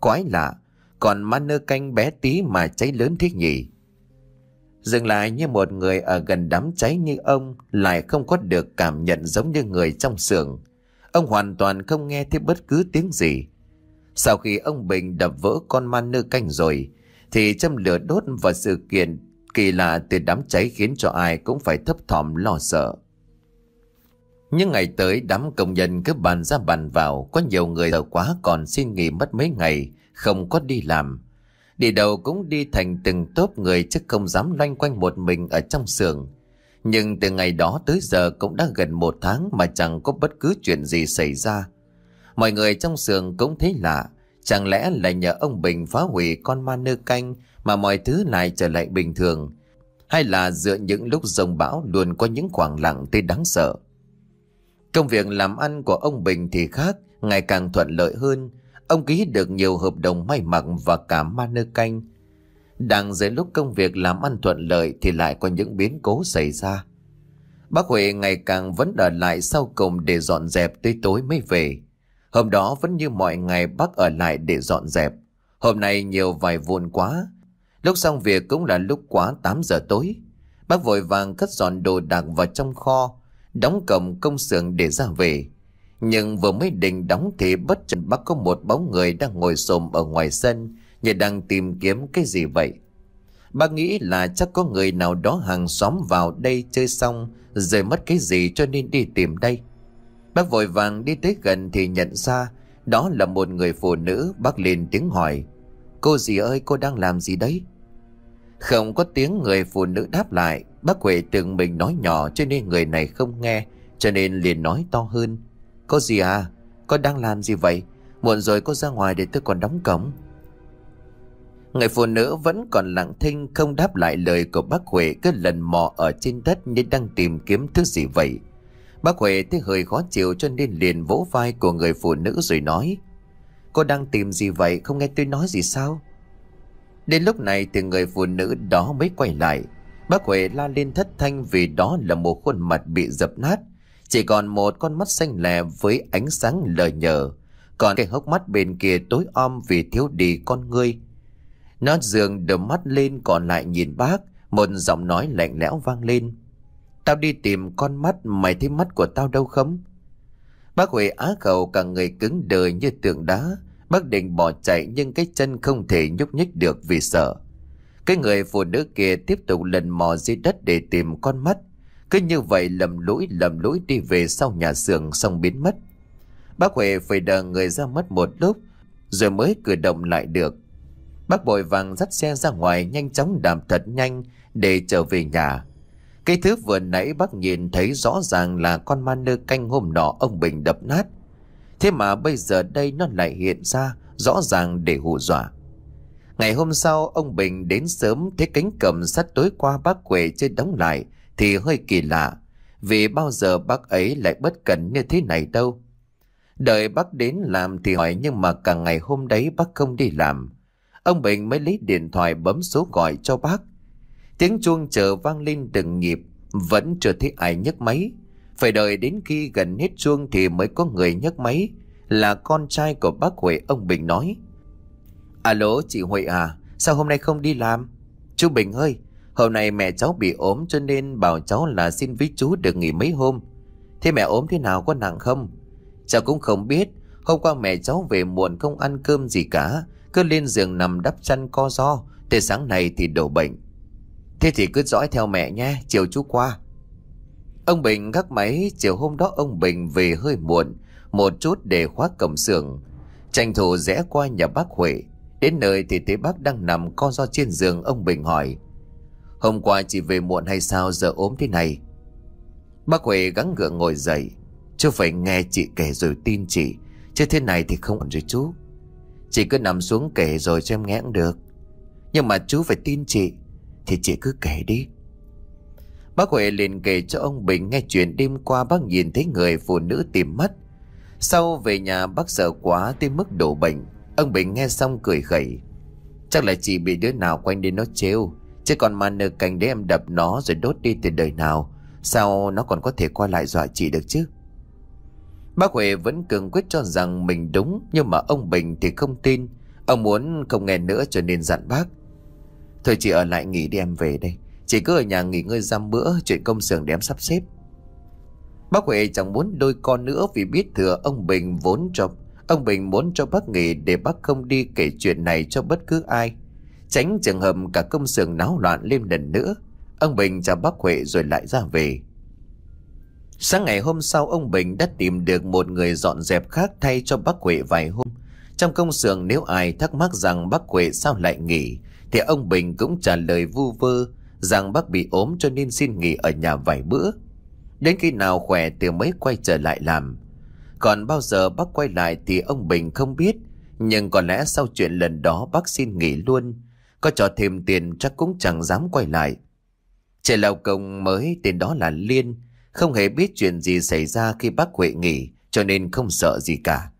Quái lạ Còn má nơ canh bé tí mà cháy lớn thế nhỉ Dừng lại như một người ở gần đám cháy như ông Lại không có được cảm nhận giống như người trong xưởng Ông hoàn toàn không nghe thấy bất cứ tiếng gì. Sau khi ông Bình đập vỡ con man nơ canh rồi, thì châm lửa đốt và sự kiện kỳ lạ từ đám cháy khiến cho ai cũng phải thấp thỏm lo sợ. Những ngày tới đám công nhân cứ bàn ra bàn vào, có nhiều người ở quá còn xin nghỉ mất mấy ngày, không có đi làm. Đi đầu cũng đi thành từng tốp người chứ không dám loanh quanh một mình ở trong xưởng nhưng từ ngày đó tới giờ cũng đã gần một tháng mà chẳng có bất cứ chuyện gì xảy ra. Mọi người trong sườn cũng thấy lạ. Chẳng lẽ là nhờ ông Bình phá hủy con ma nơ canh mà mọi thứ lại trở lại bình thường? Hay là giữa những lúc rồng bão luôn có những khoảng lặng tê đáng sợ? Công việc làm ăn của ông Bình thì khác, ngày càng thuận lợi hơn. Ông ký được nhiều hợp đồng may mặc và cả ma nơ canh. Đang dưới lúc công việc làm ăn thuận lợi thì lại có những biến cố xảy ra. Bác Huệ ngày càng vẫn ở lại sau cùng để dọn dẹp tới tối mới về. Hôm đó vẫn như mọi ngày bác ở lại để dọn dẹp. Hôm nay nhiều vài vụn quá. Lúc xong việc cũng là lúc quá 8 giờ tối. Bác vội vàng cất dọn đồ đạc vào trong kho, đóng cổng công xưởng để ra về. Nhưng vừa mới định đóng thì bất chợt bác có một bóng người đang ngồi xồm ở ngoài sân, Người đang tìm kiếm cái gì vậy Bác nghĩ là chắc có người nào đó hàng xóm vào đây chơi xong Rồi mất cái gì cho nên đi tìm đây Bác vội vàng đi tới gần thì nhận ra Đó là một người phụ nữ Bác liền tiếng hỏi Cô gì ơi cô đang làm gì đấy Không có tiếng người phụ nữ đáp lại Bác Huệ tưởng mình nói nhỏ cho nên người này không nghe Cho nên liền nói to hơn Cô gì à Cô đang làm gì vậy Muộn rồi cô ra ngoài để tôi còn đóng cổng Người phụ nữ vẫn còn lặng thinh không đáp lại lời của bác Huệ cứ lần mò ở trên đất như đang tìm kiếm thứ gì vậy. Bác Huệ thấy hơi khó chịu cho nên liền vỗ vai của người phụ nữ rồi nói Cô đang tìm gì vậy không nghe tôi nói gì sao? Đến lúc này thì người phụ nữ đó mới quay lại. Bác Huệ la lên thất thanh vì đó là một khuôn mặt bị dập nát. Chỉ còn một con mắt xanh lè với ánh sáng lờ nhờ. Còn cái hốc mắt bên kia tối om vì thiếu đi con ngươi nó dường đờ mắt lên còn lại nhìn bác, một giọng nói lạnh lẽo vang lên. Tao đi tìm con mắt, mày thấy mắt của tao đâu không? Bác Huệ á khẩu cả người cứng đờ như tượng đá. Bác định bỏ chạy nhưng cái chân không thể nhúc nhích được vì sợ. Cái người phụ nữ kia tiếp tục lần mò dưới đất để tìm con mắt. Cứ như vậy lầm lũi lầm lũi đi về sau nhà xưởng xong biến mất. Bác Huệ phải đờ người ra mất một lúc rồi mới cử động lại được. Bác bội vàng dắt xe ra ngoài nhanh chóng đạp thật nhanh để trở về nhà. Cái thứ vừa nãy bác nhìn thấy rõ ràng là con ma nơ canh hôm đó ông Bình đập nát. Thế mà bây giờ đây nó lại hiện ra rõ ràng để hù dọa. Ngày hôm sau ông Bình đến sớm thấy cánh cầm sắt tối qua bác quệ chưa đóng lại thì hơi kỳ lạ. Vì bao giờ bác ấy lại bất cẩn như thế này đâu. Đợi bác đến làm thì hỏi nhưng mà cả ngày hôm đấy bác không đi làm. Ông Bình mới lấy điện thoại bấm số gọi cho bác. Tiếng chuông chờ vang lên từng nhịp, vẫn chưa thấy ai nhấc máy. Phải đợi đến khi gần hết chuông thì mới có người nhấc máy, là con trai của bác Huệ ông Bình nói. Alo chị Huệ à, sao hôm nay không đi làm? Chú Bình ơi, hôm nay mẹ cháu bị ốm cho nên bảo cháu là xin với chú được nghỉ mấy hôm. Thế mẹ ốm thế nào có nặng không? Cháu cũng không biết, hôm qua mẹ cháu về muộn không ăn cơm gì cả, cứ lên giường nằm đắp chăn co do Tới sáng nay thì đổ bệnh Thế thì cứ dõi theo mẹ nhé Chiều chú qua Ông Bình gác máy Chiều hôm đó ông Bình về hơi muộn Một chút để khóa cổng xưởng Tranh thủ rẽ qua nhà bác Huệ Đến nơi thì thấy bác đang nằm co do trên giường Ông Bình hỏi Hôm qua chị về muộn hay sao giờ ốm thế này Bác Huệ gắng gượng ngồi dậy Chú phải nghe chị kể rồi tin chị Chứ thế này thì không ổn rồi chú Chị cứ nằm xuống kể rồi cho em nghe cũng được Nhưng mà chú phải tin chị Thì chị cứ kể đi Bác Huệ liền kể cho ông Bình nghe chuyện đêm qua bác nhìn thấy người phụ nữ tìm mất Sau về nhà bác sợ quá tới mức đổ bệnh Ông Bình nghe xong cười khẩy Chắc là chị bị đứa nào quanh đi nó trêu Chứ còn mà nơ cành để em đập nó rồi đốt đi từ đời nào Sao nó còn có thể qua lại dọa chị được chứ Bác Huệ vẫn cường quyết cho rằng mình đúng Nhưng mà ông Bình thì không tin Ông muốn không nghe nữa cho nên dặn bác Thôi chị ở lại nghỉ đi em về đây Chị cứ ở nhà nghỉ ngơi giam bữa Chuyện công xưởng để em sắp xếp Bác Huệ chẳng muốn đôi con nữa Vì biết thừa ông Bình vốn cho Ông Bình muốn cho bác nghỉ Để bác không đi kể chuyện này cho bất cứ ai Tránh trường hợp cả công xưởng náo loạn lên lần nữa Ông Bình chào bác Huệ rồi lại ra về Sáng ngày hôm sau ông Bình đã tìm được một người dọn dẹp khác thay cho bác Huệ vài hôm. Trong công xưởng nếu ai thắc mắc rằng bác Huệ sao lại nghỉ thì ông Bình cũng trả lời vu vơ rằng bác bị ốm cho nên xin nghỉ ở nhà vài bữa. Đến khi nào khỏe thì mới quay trở lại làm. Còn bao giờ bác quay lại thì ông Bình không biết. Nhưng có lẽ sau chuyện lần đó bác xin nghỉ luôn. Có cho thêm tiền chắc cũng chẳng dám quay lại. Trẻ lao công mới tên đó là Liên. Không hề biết chuyện gì xảy ra khi bác Huệ nghỉ Cho nên không sợ gì cả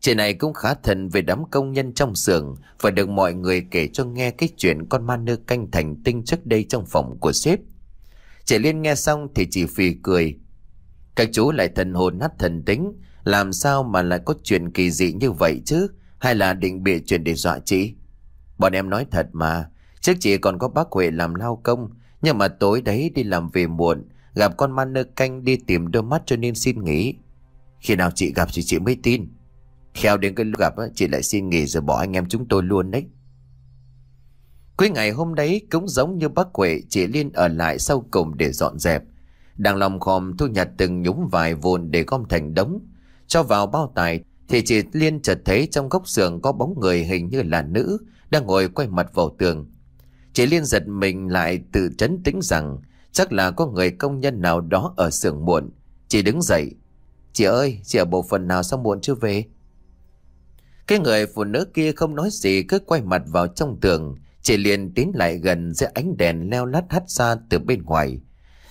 Chị này cũng khá thần về đám công nhân trong xưởng Và được mọi người kể cho nghe cái chuyện con ma nơ canh thành tinh trước đây trong phòng của sếp Chị Liên nghe xong thì chỉ phì cười Các chú lại thần hồn nát thần tính Làm sao mà lại có chuyện kỳ dị như vậy chứ Hay là định bịa chuyện để dọa chị Bọn em nói thật mà Trước chị còn có bác Huệ làm lao công Nhưng mà tối đấy đi làm về muộn Gặp con ma nơ canh đi tìm đôi mắt cho nên xin nghỉ Khi nào chị gặp thì chị mới tin Khéo đến cái lúc gặp chị lại xin nghỉ rồi bỏ anh em chúng tôi luôn đấy Cuối ngày hôm đấy cũng giống như bác Huệ Chị Liên ở lại sau cùng để dọn dẹp Đang lòng khom thu nhặt từng nhúng vài vồn để gom thành đống Cho vào bao tài Thì chị Liên chợt thấy trong góc giường có bóng người hình như là nữ Đang ngồi quay mặt vào tường Chị Liên giật mình lại tự chấn tĩnh rằng Chắc là có người công nhân nào đó ở xưởng muộn. Chị đứng dậy. Chị ơi, chị ở bộ phận nào sao muộn chưa về? Cái người phụ nữ kia không nói gì cứ quay mặt vào trong tường. Chị liền tiến lại gần dưới ánh đèn leo lát hắt ra từ bên ngoài.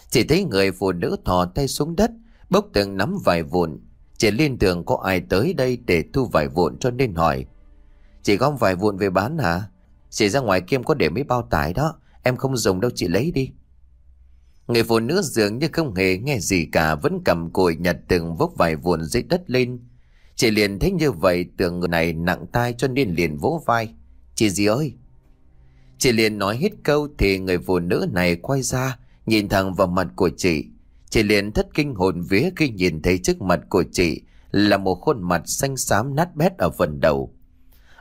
Chị thấy người phụ nữ thò tay xuống đất, bốc từng nắm vài vụn. Chị liên tưởng có ai tới đây để thu vài vụn cho nên hỏi. Chị gom vài vụn về bán hả? Chị ra ngoài kiêm có để mấy bao tải đó, em không dùng đâu chị lấy đi. Người phụ nữ dường như không hề nghe gì cả Vẫn cầm cùi nhặt từng vốc vài vụn dưới đất lên Chị liền thấy như vậy tưởng người này nặng tai cho nên liền vỗ vai Chị gì ơi Chị liền nói hết câu thì người phụ nữ này quay ra Nhìn thẳng vào mặt của chị Chị liền thất kinh hồn vía khi nhìn thấy trước mặt của chị Là một khuôn mặt xanh xám nát bét ở phần đầu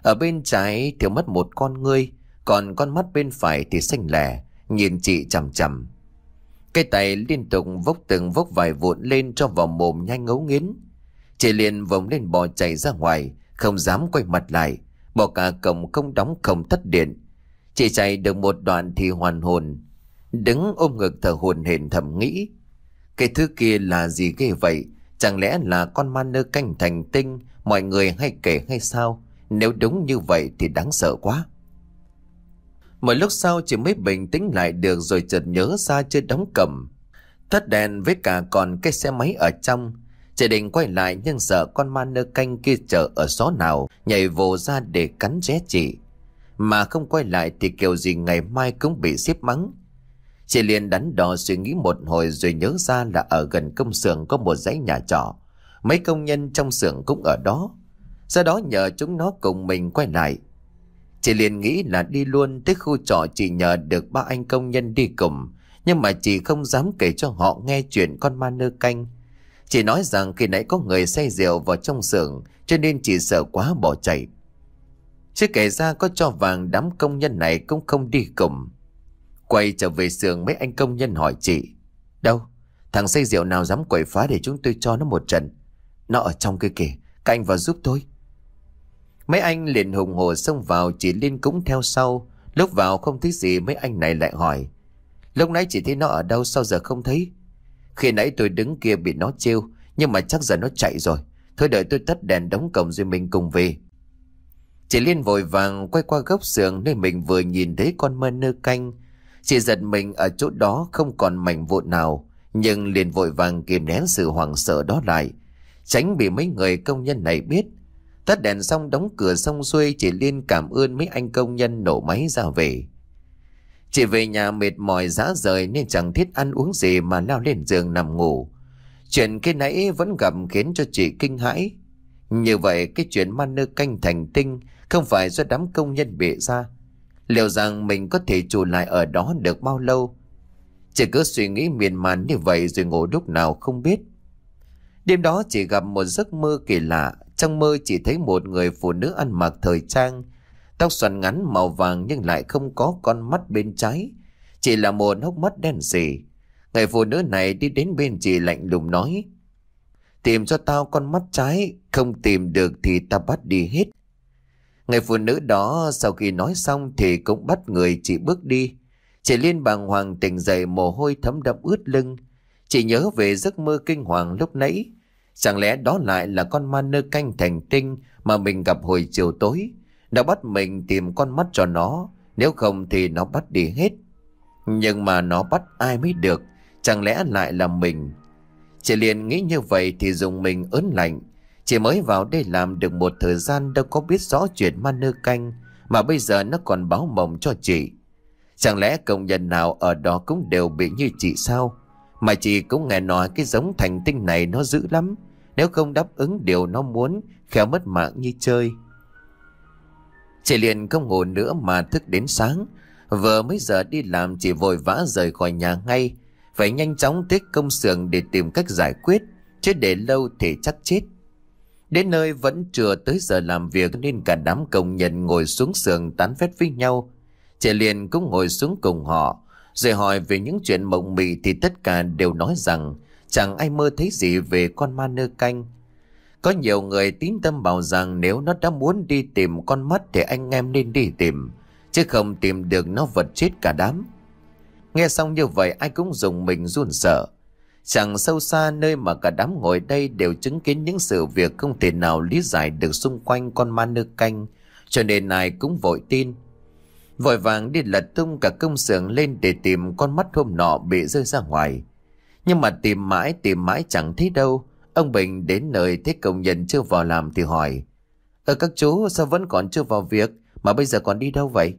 Ở bên trái thiếu mất một con ngươi Còn con mắt bên phải thì xanh lẻ Nhìn chị chằm chằm cái tay liên tục vốc từng vốc vài vụn lên cho vào mồm nhanh ngấu nghiến. Chị liền vòng lên bò chạy ra ngoài, không dám quay mặt lại. Bỏ cả cổng không đóng không thất điện. Chị chạy được một đoạn thì hoàn hồn. Đứng ôm ngực thở hồn hển thầm nghĩ. Cái thứ kia là gì ghê vậy? Chẳng lẽ là con ma nơ canh thành tinh mọi người hay kể hay sao? Nếu đúng như vậy thì đáng sợ quá. Một lúc sau chị mới bình tĩnh lại được rồi chợt nhớ ra chưa đóng cầm. Thất đèn với cả còn cái xe máy ở trong. Chị định quay lại nhưng sợ con ma nơ canh kia chở ở xó nào nhảy vồ ra để cắn ré chị. Mà không quay lại thì kiểu gì ngày mai cũng bị xếp mắng. Chị liền đắn đo suy nghĩ một hồi rồi nhớ ra là ở gần công xưởng có một dãy nhà trọ. Mấy công nhân trong xưởng cũng ở đó. Sau đó nhờ chúng nó cùng mình quay lại Chị liền nghĩ là đi luôn tới khu trọ chị nhờ được ba anh công nhân đi cùng. Nhưng mà chị không dám kể cho họ nghe chuyện con ma nơ canh. Chị nói rằng khi nãy có người say rượu vào trong xưởng cho nên chị sợ quá bỏ chạy. Chứ kể ra có cho vàng đám công nhân này cũng không đi cùng. Quay trở về xưởng mấy anh công nhân hỏi chị. Đâu? Thằng say rượu nào dám quậy phá để chúng tôi cho nó một trận. Nó ở trong kia kìa. Các anh vào giúp tôi. Mấy anh liền hùng hồ xông vào chỉ liên cũng theo sau. Lúc vào không thấy gì mấy anh này lại hỏi. Lúc nãy chỉ thấy nó ở đâu sao giờ không thấy. Khi nãy tôi đứng kia bị nó trêu nhưng mà chắc giờ nó chạy rồi. Thôi đợi tôi tắt đèn đóng cổng rồi mình cùng về. Chị Liên vội vàng quay qua gốc sườn nơi mình vừa nhìn thấy con mơ nơ canh. Chị giật mình ở chỗ đó không còn mảnh vụn nào, nhưng liền vội vàng kìm nén sự hoảng sợ đó lại. Tránh bị mấy người công nhân này biết Tắt đèn xong đóng cửa xong xuôi Chị Liên cảm ơn mấy anh công nhân nổ máy ra về Chị về nhà mệt mỏi giá rời Nên chẳng thiết ăn uống gì mà lao lên giường nằm ngủ Chuyện cái nãy vẫn gặp khiến cho chị kinh hãi Như vậy cái chuyện ma nơ canh thành tinh Không phải do đám công nhân bịa ra Liệu rằng mình có thể trụ lại ở đó được bao lâu Chị cứ suy nghĩ miền man như vậy rồi ngủ lúc nào không biết Đêm đó chị gặp một giấc mơ kỳ lạ trong mơ chỉ thấy một người phụ nữ ăn mặc thời trang, tóc xoăn ngắn màu vàng nhưng lại không có con mắt bên trái, chỉ là một hốc mắt đen sì. Người phụ nữ này đi đến bên chị lạnh lùng nói, tìm cho tao con mắt trái, không tìm được thì ta bắt đi hết. Người phụ nữ đó sau khi nói xong thì cũng bắt người chị bước đi. Chị Liên bàng hoàng tỉnh dậy mồ hôi thấm đẫm ướt lưng. Chị nhớ về giấc mơ kinh hoàng lúc nãy. Chẳng lẽ đó lại là con ma nơ canh thành tinh mà mình gặp hồi chiều tối. Đã bắt mình tìm con mắt cho nó, nếu không thì nó bắt đi hết. Nhưng mà nó bắt ai mới được, chẳng lẽ lại là mình. Chị liền nghĩ như vậy thì dùng mình ớn lạnh. Chị mới vào đây làm được một thời gian đâu có biết rõ chuyện ma nơ canh mà bây giờ nó còn báo mộng cho chị. Chẳng lẽ công nhân nào ở đó cũng đều bị như chị sao? Mà chị cũng nghe nói cái giống thành tinh này nó dữ lắm Nếu không đáp ứng điều nó muốn Khéo mất mạng như chơi Chị liền không ngủ nữa mà thức đến sáng Vừa mấy giờ đi làm chị vội vã rời khỏi nhà ngay Phải nhanh chóng tới công xưởng để tìm cách giải quyết Chứ để lâu thì chắc chết Đến nơi vẫn chưa tới giờ làm việc Nên cả đám công nhân ngồi xuống xưởng tán phét với nhau Chị liền cũng ngồi xuống cùng họ rồi hỏi về những chuyện mộng mị thì tất cả đều nói rằng chẳng ai mơ thấy gì về con ma nơ canh. Có nhiều người tín tâm bảo rằng nếu nó đã muốn đi tìm con mắt thì anh em nên đi tìm, chứ không tìm được nó vật chết cả đám. Nghe xong như vậy ai cũng dùng mình run sợ. Chẳng sâu xa nơi mà cả đám ngồi đây đều chứng kiến những sự việc không thể nào lý giải được xung quanh con ma nơ canh, cho nên ai cũng vội tin. Vội vàng đi lật tung cả công xưởng lên để tìm con mắt hôm nọ bị rơi ra ngoài. Nhưng mà tìm mãi tìm mãi chẳng thấy đâu. Ông Bình đến nơi thấy công nhân chưa vào làm thì hỏi. ở ờ, các chú sao vẫn còn chưa vào việc mà bây giờ còn đi đâu vậy?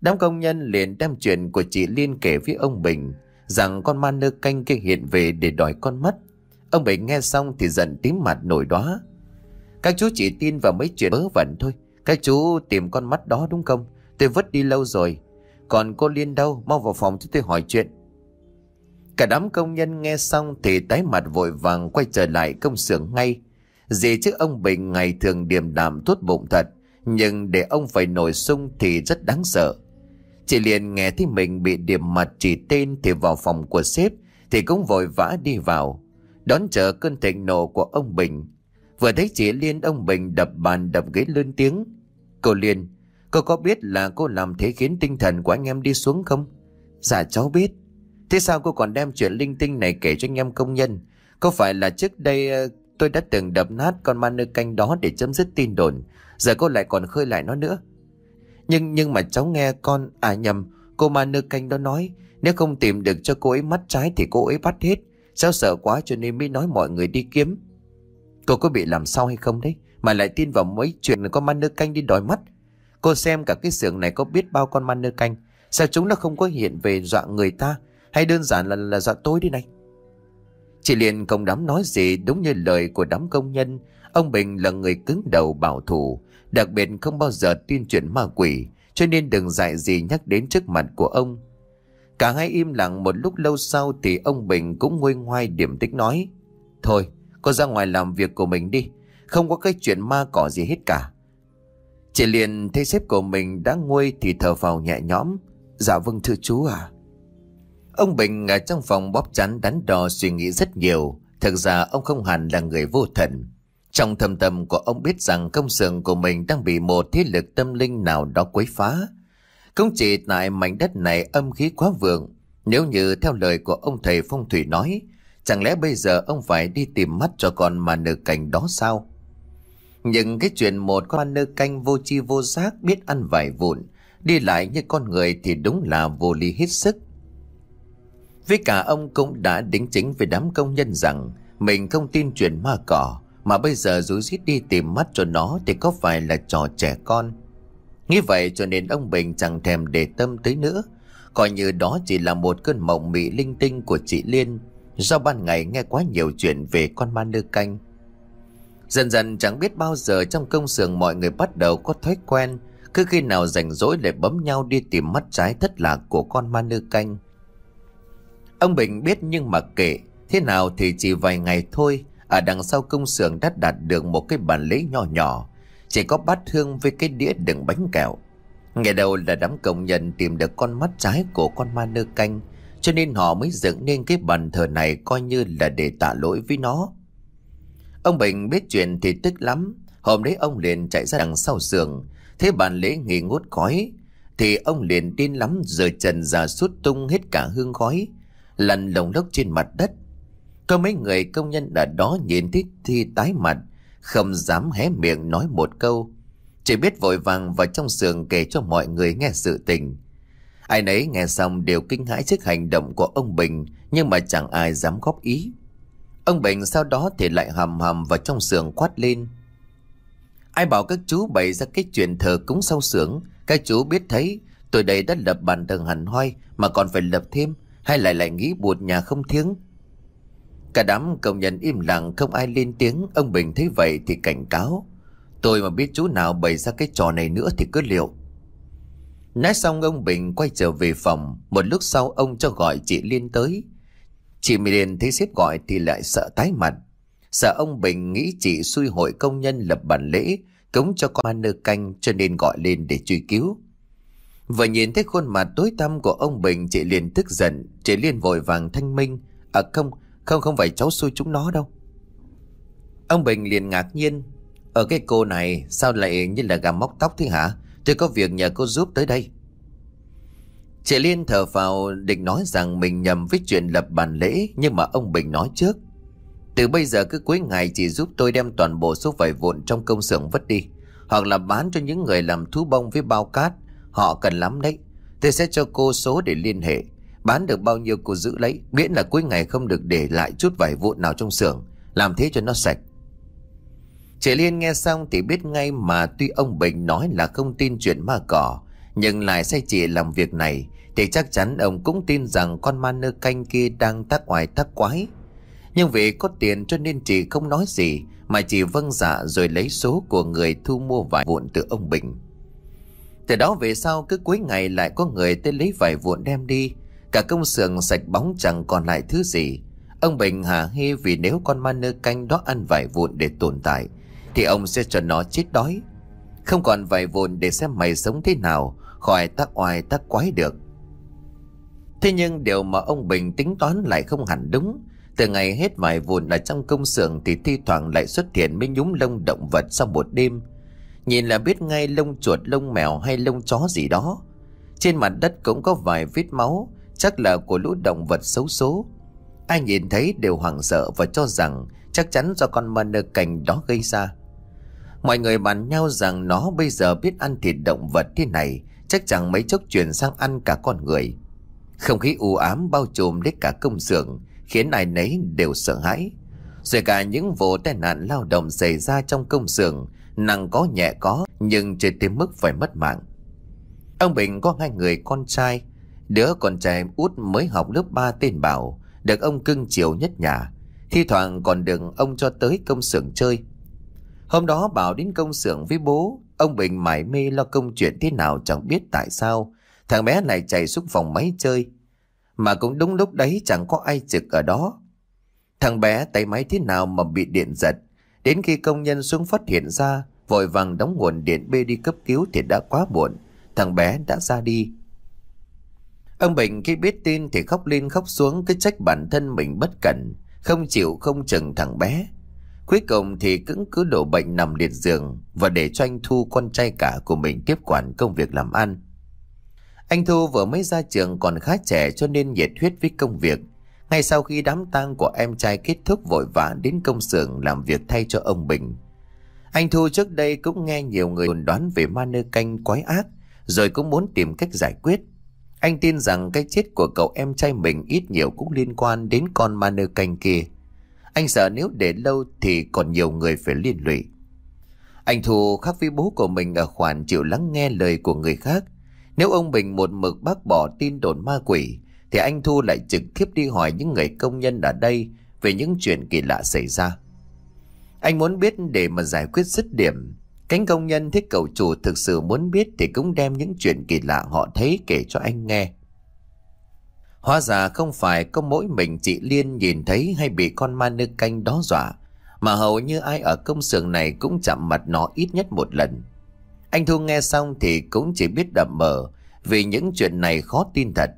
Đám công nhân liền đem chuyện của chị Liên kể với ông Bình rằng con ma nơ canh kia hiện về để đòi con mắt Ông Bình nghe xong thì giận tím mặt nổi đó. Các chú chỉ tin vào mấy chuyện bớ vẩn thôi. Các chú tìm con mắt đó đúng không? Tôi vứt đi lâu rồi Còn cô Liên đâu Mau vào phòng cho tôi hỏi chuyện Cả đám công nhân nghe xong Thì tái mặt vội vàng quay trở lại công xưởng ngay Dì chứ ông Bình ngày thường điềm đạm tốt bụng thật Nhưng để ông phải nổi sung thì rất đáng sợ Chị liền nghe thấy mình bị điểm mặt chỉ tên Thì vào phòng của sếp Thì cũng vội vã đi vào Đón chờ cơn thịnh nộ của ông Bình Vừa thấy chị Liên ông Bình đập bàn đập ghế lên tiếng Cô Liên Cô có biết là cô làm thế khiến tinh thần của anh em đi xuống không? Dạ cháu biết. Thế sao cô còn đem chuyện linh tinh này kể cho anh em công nhân? Có phải là trước đây ờ, tôi đã từng đập nát con ma nơ canh đó để chấm dứt tin đồn. Giờ cô lại còn khơi lại nó nữa. Nhưng nhưng mà cháu nghe con, à nhầm, cô ma nơ canh đó nói. Nếu không tìm được cho cô ấy mắt trái thì cô ấy bắt hết. Cháu sợ quá cho nên mới nói mọi người đi kiếm. Cô có bị làm sao hay không đấy? Mà lại tin vào mấy chuyện con ma nơ canh đi đòi mắt. Cô xem cả cái xưởng này có biết bao con man nơ canh Sao chúng nó không có hiện về dọa người ta Hay đơn giản là là dọa tôi đi này Chị liền không đám nói gì đúng như lời của đám công nhân Ông Bình là người cứng đầu bảo thủ Đặc biệt không bao giờ tuyên truyền ma quỷ Cho nên đừng dạy gì nhắc đến trước mặt của ông Cả hai im lặng một lúc lâu sau Thì ông Bình cũng nguôi ngoai điểm tích nói Thôi cô ra ngoài làm việc của mình đi Không có cái chuyện ma cỏ gì hết cả Chị liền thấy sếp của mình đã nguôi thì thở vào nhẹ nhõm. Dạ vâng thưa chú à. Ông Bình ở trong phòng bóp chắn đắn đo suy nghĩ rất nhiều. Thực ra ông không hẳn là người vô thần. Trong thầm tâm của ông biết rằng công xưởng của mình đang bị một thế lực tâm linh nào đó quấy phá. Không chỉ tại mảnh đất này âm khí quá vượng, nếu như theo lời của ông thầy phong thủy nói, chẳng lẽ bây giờ ông phải đi tìm mắt cho con mà nữ cảnh đó sao? Nhưng cái chuyện một con nơ canh vô chi vô giác biết ăn vài vụn, đi lại như con người thì đúng là vô lý hết sức. Với cả ông cũng đã đính chính với đám công nhân rằng mình không tin chuyện ma cỏ, mà bây giờ rú rít đi tìm mắt cho nó thì có phải là trò trẻ con. Nghĩ vậy cho nên ông Bình chẳng thèm để tâm tới nữa, coi như đó chỉ là một cơn mộng mị linh tinh của chị Liên. Do ban ngày nghe quá nhiều chuyện về con ma nơ canh, Dần dần chẳng biết bao giờ trong công xưởng mọi người bắt đầu có thói quen, cứ khi nào rảnh rỗi lại bấm nhau đi tìm mắt trái thất lạc của con ma nư canh. Ông Bình biết nhưng mà kệ, thế nào thì chỉ vài ngày thôi, ở đằng sau công xưởng đã đạt được một cái bàn lễ nhỏ nhỏ, chỉ có bát hương với cái đĩa đựng bánh kẹo. Ngày đầu là đám công nhân tìm được con mắt trái của con ma nơ canh, cho nên họ mới dựng nên cái bàn thờ này coi như là để tạ lỗi với nó. Ông Bình biết chuyện thì tức lắm. Hôm đấy ông liền chạy ra đằng sau giường. Thế bàn lễ nghỉ ngút khói. Thì ông liền tin lắm giờ trần ra suốt tung hết cả hương khói. Lăn lồng lốc trên mặt đất. Có mấy người công nhân đã đó nhìn thấy Thi tái mặt. Không dám hé miệng nói một câu. Chỉ biết vội vàng vào trong giường kể cho mọi người nghe sự tình. Ai nấy nghe xong đều kinh hãi trước hành động của ông Bình nhưng mà chẳng ai dám góp ý. Ông bệnh sau đó thì lại hầm hầm vào trong sưởng quát lên. Ai bảo các chú bày ra cái chuyện thờ cúng sau sưởng, các chú biết thấy tôi đây đã lập bàn thờ hẳn hoi mà còn phải lập thêm, hay lại lại nghĩ buột nhà không thiếng. Cả đám công nhân im lặng không ai lên tiếng, ông Bình thấy vậy thì cảnh cáo. Tôi mà biết chú nào bày ra cái trò này nữa thì cứ liệu. Nói xong ông Bình quay trở về phòng, một lúc sau ông cho gọi chị Liên tới. Chị Mỹ Điền thấy xếp gọi thì lại sợ tái mặt. Sợ ông Bình nghĩ chị xui hội công nhân lập bản lễ, cống cho con nơ canh cho nên gọi lên để truy cứu. Vừa nhìn thấy khuôn mặt tối tăm của ông Bình chị liền tức giận, chị liền vội vàng thanh minh. À không, không không phải cháu xui chúng nó đâu. Ông Bình liền ngạc nhiên. Ở ờ, cái cô này sao lại như là gà móc tóc thế hả? Tôi có việc nhờ cô giúp tới đây. Chị Liên thở vào định nói rằng mình nhầm với chuyện lập bàn lễ nhưng mà ông Bình nói trước. Từ bây giờ cứ cuối ngày chỉ giúp tôi đem toàn bộ số vải vụn trong công xưởng vứt đi. Hoặc là bán cho những người làm thú bông với bao cát. Họ cần lắm đấy. Tôi sẽ cho cô số để liên hệ. Bán được bao nhiêu cô giữ lấy. Miễn là cuối ngày không được để lại chút vải vụn nào trong xưởng. Làm thế cho nó sạch. Chị Liên nghe xong thì biết ngay mà tuy ông Bình nói là không tin chuyện ma cỏ. Nhưng lại sai chị làm việc này thì chắc chắn ông cũng tin rằng con ma nơ canh kia đang tác oai tác quái. Nhưng vì có tiền cho nên chị không nói gì mà chỉ vâng dạ rồi lấy số của người thu mua vải vụn từ ông Bình. Từ đó về sau cứ cuối ngày lại có người tới lấy vải vụn đem đi. Cả công xưởng sạch bóng chẳng còn lại thứ gì. Ông Bình hả hê vì nếu con ma nơ canh đó ăn vải vụn để tồn tại thì ông sẽ cho nó chết đói. Không còn vải vụn để xem mày sống thế nào khỏi tác oai tác quái được. Thế nhưng điều mà ông Bình tính toán lại không hẳn đúng. Từ ngày hết vài vụn ở trong công xưởng thì thi thoảng lại xuất hiện mấy nhúm lông động vật sau một đêm. Nhìn là biết ngay lông chuột, lông mèo hay lông chó gì đó. Trên mặt đất cũng có vài vết máu, chắc là của lũ động vật xấu số. Ai nhìn thấy đều hoảng sợ và cho rằng chắc chắn do con ma nơ cành đó gây ra. Mọi người bàn nhau rằng nó bây giờ biết ăn thịt động vật thế này, chắc chẳng mấy chốc chuyển sang ăn cả con người. Không khí u ám bao trùm đến cả công xưởng Khiến ai nấy đều sợ hãi Rồi cả những vụ tai nạn lao động xảy ra trong công xưởng Nặng có nhẹ có Nhưng chưa tới mức phải mất mạng Ông Bình có hai người con trai Đứa con trai út mới học lớp 3 tên Bảo Được ông cưng chiều nhất nhà Thi thoảng còn được ông cho tới công xưởng chơi Hôm đó Bảo đến công xưởng với bố Ông Bình mải mê lo công chuyện thế nào chẳng biết tại sao Thằng bé này chạy xuống phòng máy chơi Mà cũng đúng lúc đấy chẳng có ai trực ở đó Thằng bé tay máy thế nào mà bị điện giật Đến khi công nhân xuống phát hiện ra Vội vàng đóng nguồn điện bê đi cấp cứu thì đã quá muộn Thằng bé đã ra đi Ông Bình khi biết tin thì khóc lên khóc xuống Cứ trách bản thân mình bất cẩn Không chịu không chừng thằng bé Cuối cùng thì cứng cứ đổ bệnh nằm liệt giường Và để cho anh Thu con trai cả của mình tiếp quản công việc làm ăn anh Thu vừa mới ra trường còn khá trẻ cho nên nhiệt huyết với công việc. Ngay sau khi đám tang của em trai kết thúc vội vã đến công xưởng làm việc thay cho ông Bình. Anh Thu trước đây cũng nghe nhiều người đồn đoán về ma nơ canh quái ác, rồi cũng muốn tìm cách giải quyết. Anh tin rằng cái chết của cậu em trai mình ít nhiều cũng liên quan đến con ma nơ canh kia. Anh sợ nếu để lâu thì còn nhiều người phải liên lụy. Anh Thu khác với bố của mình ở khoản chịu lắng nghe lời của người khác nếu ông Bình một mực bác bỏ tin đồn ma quỷ, thì anh Thu lại trực tiếp đi hỏi những người công nhân ở đây về những chuyện kỳ lạ xảy ra. Anh muốn biết để mà giải quyết dứt điểm. Cánh công nhân thích cầu chủ thực sự muốn biết thì cũng đem những chuyện kỳ lạ họ thấy kể cho anh nghe. Hóa ra không phải có mỗi mình chị Liên nhìn thấy hay bị con ma nơ canh đó dọa, mà hầu như ai ở công xưởng này cũng chạm mặt nó ít nhất một lần. Anh Thu nghe xong thì cũng chỉ biết đậm mờ vì những chuyện này khó tin thật.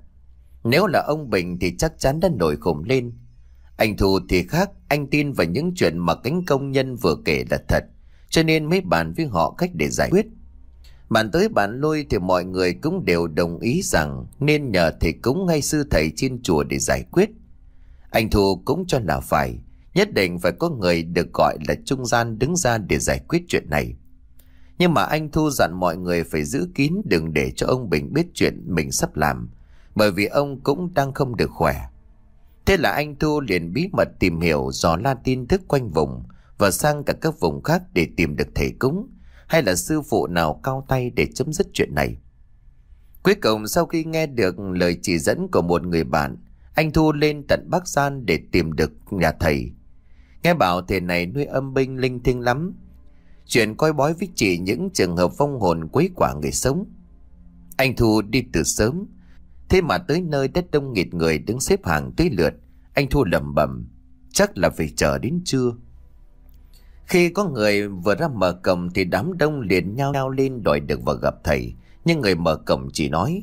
Nếu là ông Bình thì chắc chắn đã nổi khủng lên. Anh Thu thì khác, anh tin vào những chuyện mà cánh công nhân vừa kể là thật, cho nên mới bàn với họ cách để giải quyết. Bàn tới bàn lui thì mọi người cũng đều đồng ý rằng nên nhờ thầy cúng ngay sư thầy trên chùa để giải quyết. Anh Thu cũng cho là phải, nhất định phải có người được gọi là trung gian đứng ra để giải quyết chuyện này. Nhưng mà anh Thu dặn mọi người phải giữ kín đừng để cho ông Bình biết chuyện mình sắp làm, bởi vì ông cũng đang không được khỏe. Thế là anh Thu liền bí mật tìm hiểu dò la tin tức quanh vùng và sang cả các vùng khác để tìm được thầy cúng hay là sư phụ nào cao tay để chấm dứt chuyện này. Cuối cùng sau khi nghe được lời chỉ dẫn của một người bạn, anh Thu lên tận Bắc Gian để tìm được nhà thầy. Nghe bảo thầy này nuôi âm binh linh thiêng lắm, chuyện coi bói với chỉ những trường hợp phong hồn quấy quả người sống. Anh Thu đi từ sớm, thế mà tới nơi đất đông nghịt người đứng xếp hàng tới lượt, anh Thu lầm bẩm, chắc là phải chờ đến trưa. Khi có người vừa ra mở cổng thì đám đông liền nhau nhao lên đòi được vào gặp thầy, nhưng người mở cổng chỉ nói,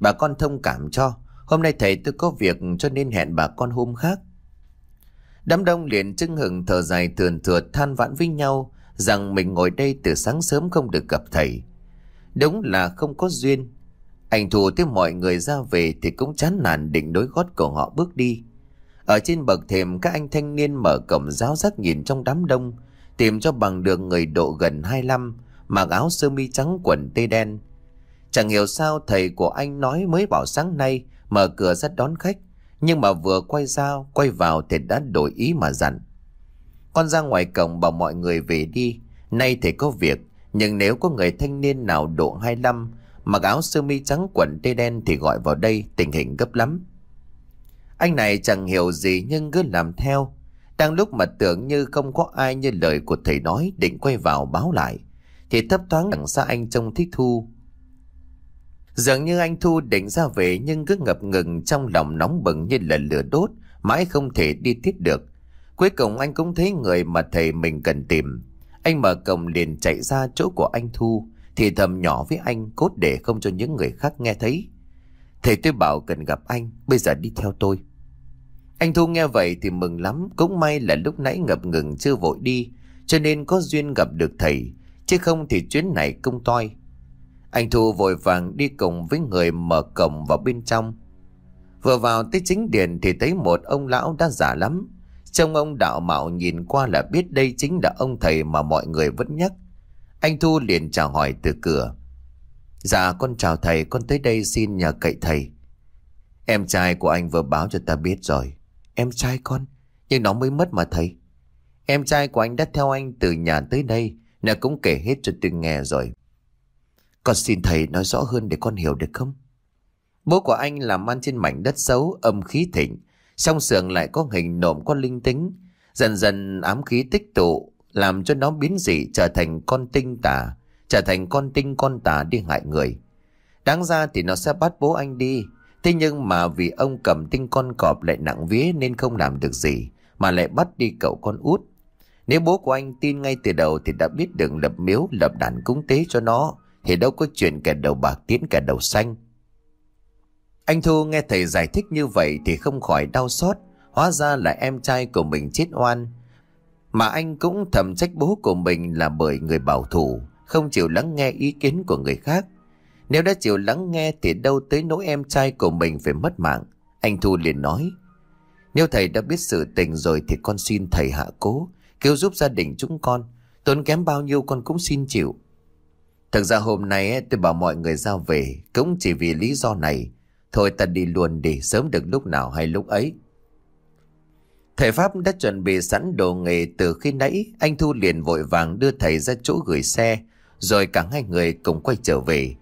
bà con thông cảm cho, hôm nay thầy tôi có việc cho nên hẹn bà con hôm khác. Đám đông liền chưng hừng thở dài thường thừa than vãn với nhau rằng mình ngồi đây từ sáng sớm không được gặp thầy. Đúng là không có duyên. Anh thù tiếp mọi người ra về thì cũng chán nản định đối gót của họ bước đi. Ở trên bậc thềm các anh thanh niên mở cổng giáo giác nhìn trong đám đông, tìm cho bằng được người độ gần 25, mặc áo sơ mi trắng quần tê đen. Chẳng hiểu sao thầy của anh nói mới bảo sáng nay mở cửa rất đón khách, nhưng mà vừa quay ra, quay vào thì đã đổi ý mà dặn. Con ra ngoài cổng bảo mọi người về đi. Nay thầy có việc, nhưng nếu có người thanh niên nào độ 25, mặc áo sơ mi trắng quần tê đen thì gọi vào đây, tình hình gấp lắm. Anh này chẳng hiểu gì nhưng cứ làm theo. Đang lúc mà tưởng như không có ai như lời của thầy nói định quay vào báo lại, thì thấp thoáng đằng xa anh trông thích thu. Dường như anh Thu định ra về nhưng cứ ngập ngừng trong lòng nóng bừng như là lửa đốt, mãi không thể đi tiếp được. Cuối cùng anh cũng thấy người mà thầy mình cần tìm. Anh mở cổng liền chạy ra chỗ của anh Thu, thì thầm nhỏ với anh cốt để không cho những người khác nghe thấy. Thầy tôi bảo cần gặp anh, bây giờ đi theo tôi. Anh Thu nghe vậy thì mừng lắm, cũng may là lúc nãy ngập ngừng chưa vội đi, cho nên có duyên gặp được thầy, chứ không thì chuyến này công toi. Anh Thu vội vàng đi cùng với người mở cổng vào bên trong. Vừa vào tới chính điện thì thấy một ông lão đã già lắm, Trông ông đạo mạo nhìn qua là biết đây chính là ông thầy mà mọi người vẫn nhắc. Anh Thu liền chào hỏi từ cửa. Dạ con chào thầy, con tới đây xin nhờ cậy thầy. Em trai của anh vừa báo cho ta biết rồi. Em trai con, nhưng nó mới mất mà thầy. Em trai của anh đã theo anh từ nhà tới đây, nè cũng kể hết cho tôi nghe rồi. Con xin thầy nói rõ hơn để con hiểu được không? Bố của anh làm ăn trên mảnh đất xấu, âm khí thịnh, trong sườn lại có hình nộm con linh tính. Dần dần ám khí tích tụ, làm cho nó biến dị trở thành con tinh tà, trở thành con tinh con tà đi hại người. Đáng ra thì nó sẽ bắt bố anh đi, thế nhưng mà vì ông cầm tinh con cọp lại nặng vía nên không làm được gì, mà lại bắt đi cậu con út. Nếu bố của anh tin ngay từ đầu thì đã biết đừng lập miếu lập đàn cúng tế cho nó, thì đâu có chuyện kẻ đầu bạc tiến kẻ đầu xanh. Anh Thu nghe thầy giải thích như vậy thì không khỏi đau xót, hóa ra là em trai của mình chết oan. Mà anh cũng thầm trách bố của mình là bởi người bảo thủ, không chịu lắng nghe ý kiến của người khác. Nếu đã chịu lắng nghe thì đâu tới nỗi em trai của mình phải mất mạng. Anh Thu liền nói, nếu thầy đã biết sự tình rồi thì con xin thầy hạ cố, cứu giúp gia đình chúng con. Tốn kém bao nhiêu con cũng xin chịu. Thực ra hôm nay tôi bảo mọi người ra về cũng chỉ vì lý do này. Thôi ta đi luôn đi sớm được lúc nào hay lúc ấy Thầy Pháp đã chuẩn bị sẵn đồ nghề từ khi nãy Anh Thu liền vội vàng đưa thầy ra chỗ gửi xe Rồi cả hai người cùng quay trở về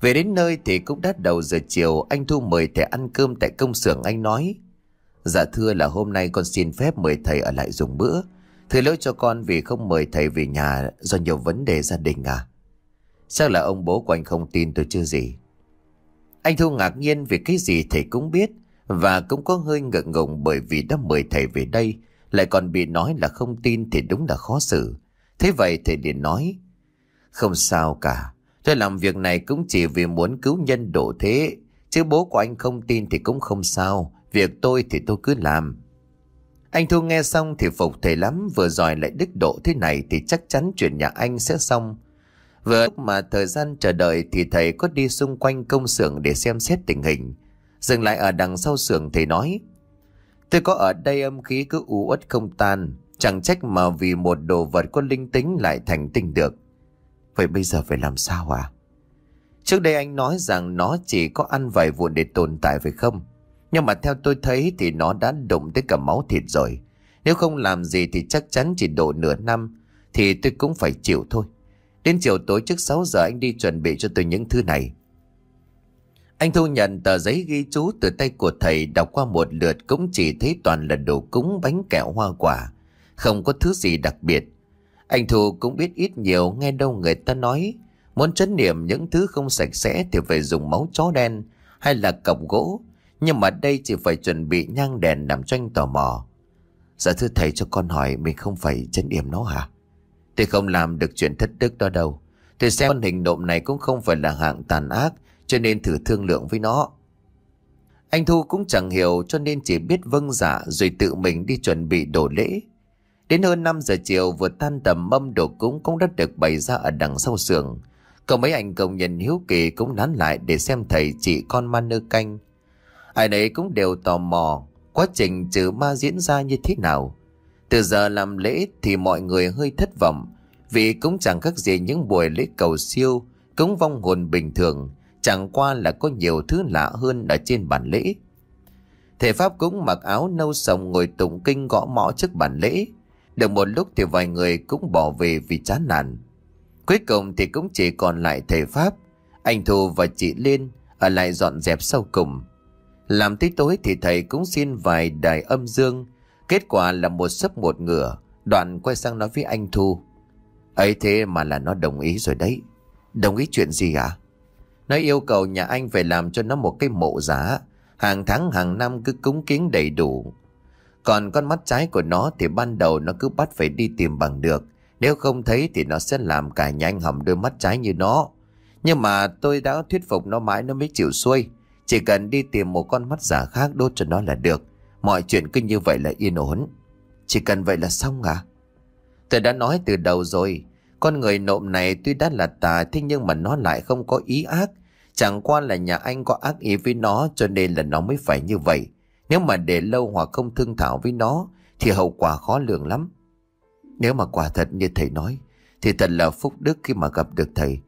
Về đến nơi thì cũng đã đầu giờ chiều Anh Thu mời thầy ăn cơm tại công xưởng anh nói Dạ thưa là hôm nay con xin phép mời thầy ở lại dùng bữa Thưa lỗi cho con vì không mời thầy về nhà do nhiều vấn đề gia đình à Chắc là ông bố của anh không tin tôi chưa gì anh Thu ngạc nhiên vì cái gì thầy cũng biết và cũng có hơi ngượng ngùng bởi vì đã mời thầy về đây lại còn bị nói là không tin thì đúng là khó xử. Thế vậy thầy liền nói Không sao cả Tôi làm việc này cũng chỉ vì muốn cứu nhân độ thế Chứ bố của anh không tin thì cũng không sao Việc tôi thì tôi cứ làm Anh Thu nghe xong thì phục thầy lắm Vừa giỏi lại đức độ thế này Thì chắc chắn chuyện nhà anh sẽ xong Vừa lúc mà thời gian chờ đợi thì thầy có đi xung quanh công xưởng để xem xét tình hình. Dừng lại ở đằng sau xưởng thầy nói. Tôi có ở đây âm khí cứ u uất không tan, chẳng trách mà vì một đồ vật có linh tính lại thành tinh được. Vậy bây giờ phải làm sao à? Trước đây anh nói rằng nó chỉ có ăn vài vụn để tồn tại phải không? Nhưng mà theo tôi thấy thì nó đã đụng tới cả máu thịt rồi. Nếu không làm gì thì chắc chắn chỉ độ nửa năm thì tôi cũng phải chịu thôi. Đến chiều tối trước 6 giờ anh đi chuẩn bị cho tôi những thứ này. Anh thu nhận tờ giấy ghi chú từ tay của thầy đọc qua một lượt cũng chỉ thấy toàn là đồ cúng bánh kẹo hoa quả. Không có thứ gì đặc biệt. Anh Thu cũng biết ít nhiều nghe đâu người ta nói. Muốn chấn niệm những thứ không sạch sẽ thì phải dùng máu chó đen hay là cọc gỗ. Nhưng mà đây chỉ phải chuẩn bị nhang đèn làm cho anh tò mò. Dạ thưa thầy cho con hỏi mình không phải chấn niệm nó hả? Tôi không làm được chuyện thất đức đó đâu. Tôi xem con hình nộm này cũng không phải là hạng tàn ác, cho nên thử thương lượng với nó. Anh Thu cũng chẳng hiểu cho nên chỉ biết vâng giả dạ rồi tự mình đi chuẩn bị đồ lễ. Đến hơn 5 giờ chiều vừa tan tầm mâm đồ cúng cũng đã được bày ra ở đằng sau sườn. Còn mấy anh công nhân hiếu kỳ cũng nán lại để xem thầy chị con ma nơ canh. Ai đấy cũng đều tò mò quá trình trừ ma diễn ra như thế nào. Từ giờ làm lễ thì mọi người hơi thất vọng Vì cũng chẳng khác gì những buổi lễ cầu siêu Cống vong hồn bình thường Chẳng qua là có nhiều thứ lạ hơn ở trên bàn lễ Thể Pháp cũng mặc áo nâu sồng ngồi tụng kinh gõ mõ trước bàn lễ Được một lúc thì vài người cũng bỏ về vì chán nản Cuối cùng thì cũng chỉ còn lại thầy Pháp Anh Thu và chị Liên ở lại dọn dẹp sau cùng Làm tới tối thì thầy cũng xin vài đài âm dương Kết quả là một sấp một ngửa Đoạn quay sang nói với anh Thu ấy thế mà là nó đồng ý rồi đấy Đồng ý chuyện gì ạ à? Nó yêu cầu nhà anh phải làm cho nó một cái mộ giá Hàng tháng hàng năm cứ cúng kiến đầy đủ Còn con mắt trái của nó thì ban đầu nó cứ bắt phải đi tìm bằng được Nếu không thấy thì nó sẽ làm cả nhà hỏng đôi mắt trái như nó Nhưng mà tôi đã thuyết phục nó mãi nó mới chịu xuôi Chỉ cần đi tìm một con mắt giả khác đốt cho nó là được Mọi chuyện cứ như vậy là yên ổn Chỉ cần vậy là xong à Tôi đã nói từ đầu rồi Con người nộm này tuy đã là tà Thế nhưng mà nó lại không có ý ác Chẳng qua là nhà anh có ác ý với nó Cho nên là nó mới phải như vậy Nếu mà để lâu hoặc không thương thảo với nó Thì hậu quả khó lường lắm Nếu mà quả thật như thầy nói Thì thật là phúc đức khi mà gặp được thầy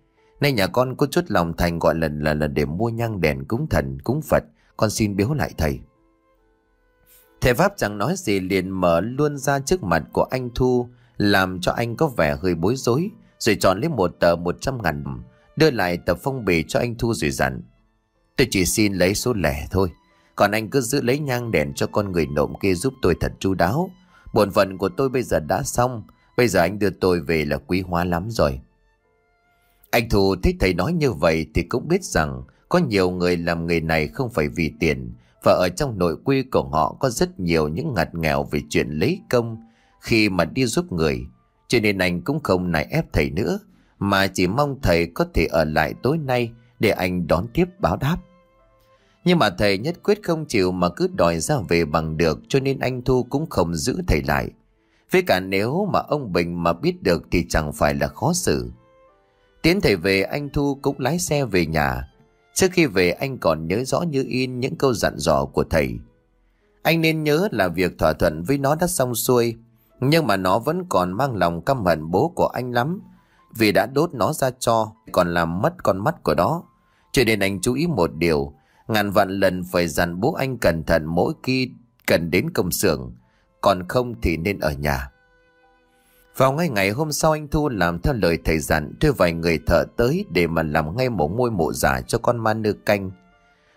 Nay nhà con có chút lòng thành gọi lần là, là để mua nhang đèn cúng thần, cúng Phật. Con xin biếu lại thầy. Thầy Pháp chẳng nói gì liền mở luôn ra trước mặt của anh Thu Làm cho anh có vẻ hơi bối rối Rồi chọn lấy một tờ 100 ngàn Đưa lại tờ phong bì cho anh Thu rồi dặn Tôi chỉ xin lấy số lẻ thôi Còn anh cứ giữ lấy nhang đèn cho con người nộm kia giúp tôi thật chu đáo Buồn phận của tôi bây giờ đã xong Bây giờ anh đưa tôi về là quý hóa lắm rồi Anh Thu thấy thầy nói như vậy thì cũng biết rằng Có nhiều người làm nghề này không phải vì tiền và ở trong nội quy của họ có rất nhiều những ngặt nghèo về chuyện lấy công khi mà đi giúp người. Cho nên anh cũng không nài ép thầy nữa, mà chỉ mong thầy có thể ở lại tối nay để anh đón tiếp báo đáp. Nhưng mà thầy nhất quyết không chịu mà cứ đòi ra về bằng được cho nên anh Thu cũng không giữ thầy lại. Với cả nếu mà ông Bình mà biết được thì chẳng phải là khó xử. Tiến thầy về anh Thu cũng lái xe về nhà. Trước khi về anh còn nhớ rõ như in những câu dặn dò của thầy. Anh nên nhớ là việc thỏa thuận với nó đã xong xuôi, nhưng mà nó vẫn còn mang lòng căm hận bố của anh lắm, vì đã đốt nó ra cho, còn làm mất con mắt của nó. Cho nên anh chú ý một điều, ngàn vạn lần phải dặn bố anh cẩn thận mỗi khi cần đến công xưởng, còn không thì nên ở nhà. Vào ngay ngày hôm sau anh Thu làm theo lời thầy dặn đưa vài người thợ tới để mà làm ngay mổ môi mộ giả dạ cho con ma nư canh.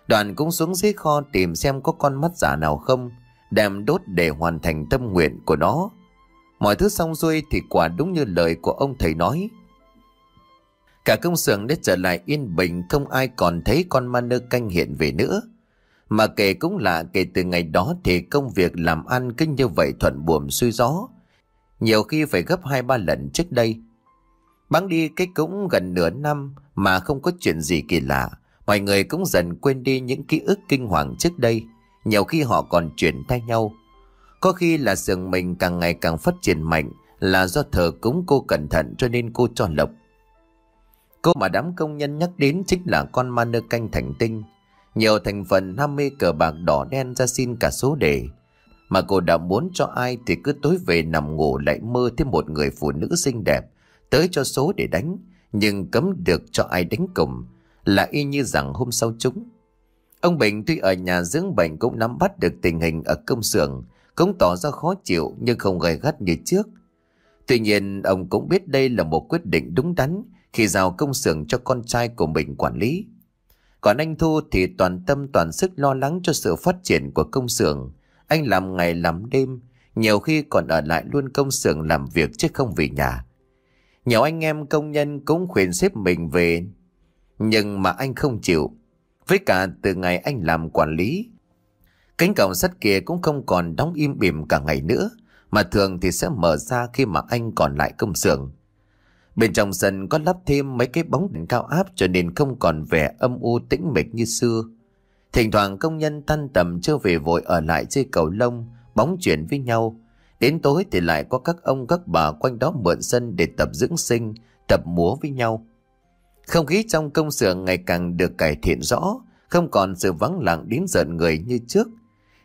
Đoàn cũng xuống dưới kho tìm xem có con mắt giả dạ nào không, đem đốt để hoàn thành tâm nguyện của nó. Mọi thứ xong xuôi thì quả đúng như lời của ông thầy nói. Cả công xưởng đã trở lại yên bình không ai còn thấy con ma nơ canh hiện về nữa. Mà kể cũng lạ kể từ ngày đó thì công việc làm ăn kinh như vậy thuận buồm xuôi gió nhiều khi phải gấp hai ba lần trước đây. Bắn đi cái cũng gần nửa năm mà không có chuyện gì kỳ lạ, mọi người cũng dần quên đi những ký ức kinh hoàng trước đây, nhiều khi họ còn chuyển tay nhau. Có khi là sườn mình càng ngày càng phát triển mạnh là do thờ cúng cô cẩn thận cho nên cô cho lộc. Cô mà đám công nhân nhắc đến chính là con ma nơ canh thành tinh. Nhiều thành phần ham mê cờ bạc đỏ đen ra xin cả số đề. Mà cô đã muốn cho ai thì cứ tối về nằm ngủ lại mơ thêm một người phụ nữ xinh đẹp Tới cho số để đánh Nhưng cấm được cho ai đánh cùng Là y như rằng hôm sau chúng Ông Bình tuy ở nhà dưỡng bệnh cũng nắm bắt được tình hình ở công xưởng Cũng tỏ ra khó chịu nhưng không gay gắt như trước Tuy nhiên ông cũng biết đây là một quyết định đúng đắn Khi giao công xưởng cho con trai của mình quản lý còn anh Thu thì toàn tâm toàn sức lo lắng cho sự phát triển của công xưởng. Anh làm ngày làm đêm, nhiều khi còn ở lại luôn công xưởng làm việc chứ không về nhà. Nhiều anh em công nhân cũng khuyên xếp mình về, nhưng mà anh không chịu. Với cả từ ngày anh làm quản lý, cánh cổng sắt kia cũng không còn đóng im bìm cả ngày nữa, mà thường thì sẽ mở ra khi mà anh còn lại công xưởng. Bên trong sân có lắp thêm mấy cái bóng đèn cao áp cho nên không còn vẻ âm u tĩnh mịch như xưa. Thỉnh thoảng công nhân tan tầm chưa về vội ở lại chơi cầu lông, bóng chuyển với nhau. Đến tối thì lại có các ông các bà quanh đó mượn sân để tập dưỡng sinh, tập múa với nhau. Không khí trong công xưởng ngày càng được cải thiện rõ, không còn sự vắng lặng đến giận người như trước.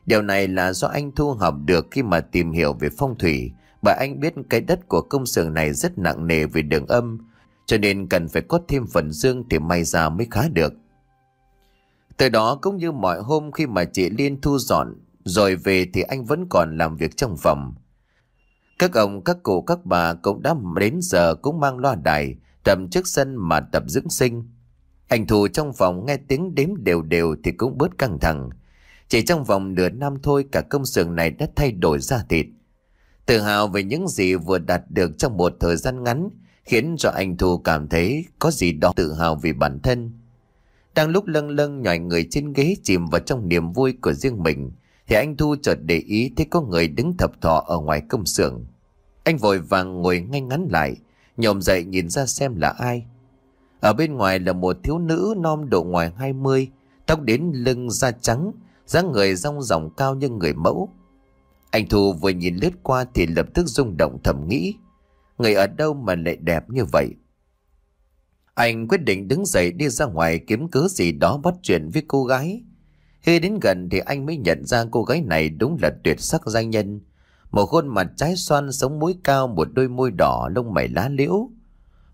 Điều này là do anh thu học được khi mà tìm hiểu về phong thủy, bởi anh biết cái đất của công xưởng này rất nặng nề về đường âm, cho nên cần phải có thêm phần dương thì may ra mới khá được. Tới đó cũng như mọi hôm khi mà chị Liên thu dọn, rồi về thì anh vẫn còn làm việc trong phòng. Các ông, các cụ, các bà cũng đã đến giờ cũng mang loa đài, trầm trước sân mà tập dưỡng sinh. Anh thu trong phòng nghe tiếng đếm đều đều thì cũng bớt căng thẳng. Chỉ trong vòng nửa năm thôi cả công xưởng này đã thay đổi ra thịt. Tự hào về những gì vừa đạt được trong một thời gian ngắn khiến cho anh thu cảm thấy có gì đó tự hào vì bản thân. Đang lúc lâng lâng nhòi người trên ghế chìm vào trong niềm vui của riêng mình, thì anh Thu chợt để ý thấy có người đứng thập thọ ở ngoài công xưởng. Anh vội vàng ngồi ngay ngắn lại, nhòm dậy nhìn ra xem là ai. Ở bên ngoài là một thiếu nữ non độ ngoài 20, tóc đến lưng da trắng, dáng người rong ròng cao như người mẫu. Anh Thu vừa nhìn lướt qua thì lập tức rung động thầm nghĩ, người ở đâu mà lại đẹp như vậy? Anh quyết định đứng dậy đi ra ngoài kiếm cớ gì đó bắt chuyện với cô gái. Khi đến gần thì anh mới nhận ra cô gái này đúng là tuyệt sắc danh nhân. Một khuôn mặt trái xoan sống mũi cao một đôi môi đỏ lông mày lá liễu.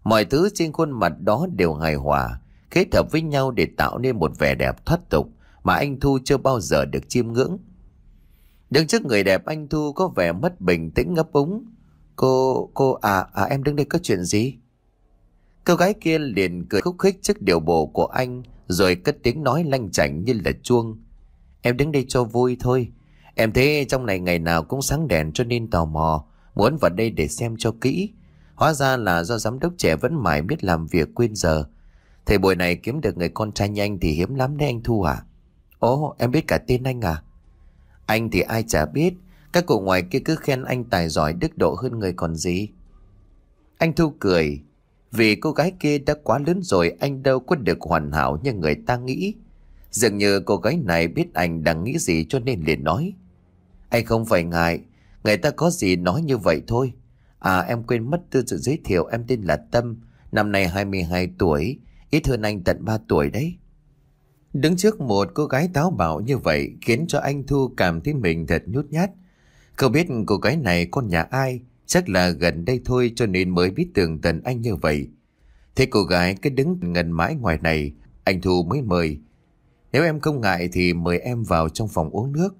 Mọi thứ trên khuôn mặt đó đều hài hòa, kết hợp với nhau để tạo nên một vẻ đẹp thoát tục mà anh Thu chưa bao giờ được chiêm ngưỡng. Đứng trước người đẹp anh Thu có vẻ mất bình tĩnh ngấp úng. Cô, cô à, à em đứng đây có chuyện gì? Cô gái kia liền cười khúc khích trước điều bộ của anh Rồi cất tiếng nói lanh chảnh như là chuông Em đứng đây cho vui thôi Em thấy trong này ngày nào cũng sáng đèn cho nên tò mò Muốn vào đây để xem cho kỹ Hóa ra là do giám đốc trẻ vẫn mãi biết làm việc quên giờ Thầy buổi này kiếm được người con trai nhanh thì hiếm lắm đấy anh Thu à Ồ em biết cả tên anh à Anh thì ai chả biết Các cụ ngoài kia cứ khen anh tài giỏi đức độ hơn người còn gì Anh Thu cười vì cô gái kia đã quá lớn rồi anh đâu có được hoàn hảo như người ta nghĩ. Dường như cô gái này biết anh đang nghĩ gì cho nên liền nói. Anh không phải ngại, người ta có gì nói như vậy thôi. À em quên mất tư sự giới thiệu em tên là Tâm, năm nay 22 tuổi, ít hơn anh tận 3 tuổi đấy. Đứng trước một cô gái táo bạo như vậy khiến cho anh Thu cảm thấy mình thật nhút nhát. Không biết cô gái này con nhà ai Chắc là gần đây thôi cho nên mới biết tường tần anh như vậy. Thế cô gái cứ đứng ngần mãi ngoài này, anh Thu mới mời. Nếu em không ngại thì mời em vào trong phòng uống nước.